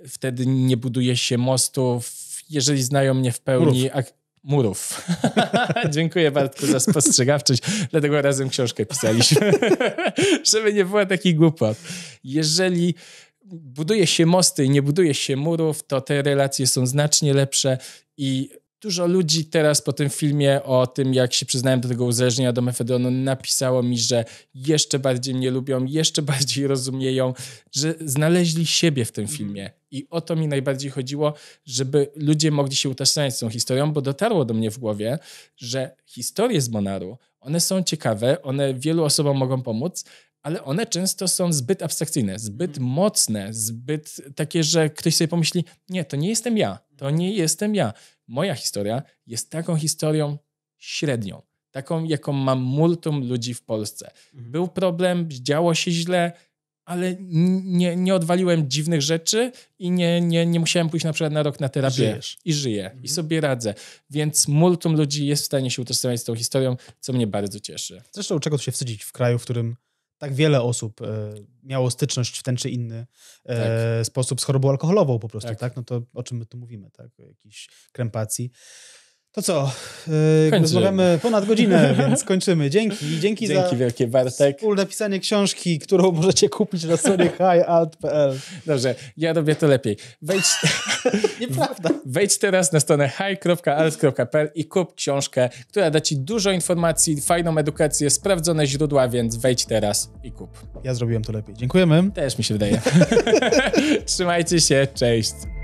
wtedy nie buduje się mostów. Jeżeli znają mnie w pełni, ak- murów. Dziękuję Bartku za spostrzegawczość, dlatego razem książkę pisaliśmy, żeby nie było takich głupot. Jeżeli buduje się mosty i nie buduje się murów, to te relacje są znacznie lepsze i Dużo ludzi teraz po tym filmie o tym, jak się przyznałem do tego uzależnienia do mefedonu napisało mi, że jeszcze bardziej mnie lubią, jeszcze bardziej rozumieją, że znaleźli siebie w tym mhm. filmie. I o to mi najbardziej chodziło, żeby ludzie mogli się utożsamiać z tą historią, bo dotarło do mnie w głowie, że historie z Monaru, one są ciekawe, one wielu osobom mogą pomóc, ale one często są zbyt abstrakcyjne, zbyt mhm. mocne, zbyt takie, że ktoś sobie pomyśli: Nie, to nie jestem ja, to nie jestem ja. Moja historia jest taką historią średnią, taką, jaką ma multum ludzi w Polsce. Mhm. Był problem, działo się źle, ale nie, nie odwaliłem dziwnych rzeczy i nie, nie, nie musiałem pójść na przykład na rok na terapię. Żyjesz. I żyję, mhm. i sobie radzę. Więc multum ludzi jest w stanie się utożsamiać z tą historią, co mnie bardzo cieszy. Zresztą czego tu się wstydzić w kraju, w którym tak wiele osób e, miało styczność w ten czy inny e, tak. sposób z chorobą alkoholową po prostu, tak. tak? No to o czym my tu mówimy, tak? O jakiejś krępacji. To co? Yy, Kończymy. rozmawiamy ponad godzinę, więc kończymy. Dzięki. Dzięki, dzięki za wielkie Bartek. wspólne pisanie książki, którą możecie kupić na stronie highalt.pl. Dobrze, ja robię to lepiej. Wejdź... Nieprawda. Wejdź teraz na stronę high.alt.pl i kup książkę, która da ci dużo informacji, fajną edukację, sprawdzone źródła, więc wejdź teraz i kup. Ja zrobiłem to lepiej. Dziękujemy. Też mi się wydaje. Trzymajcie się. Cześć.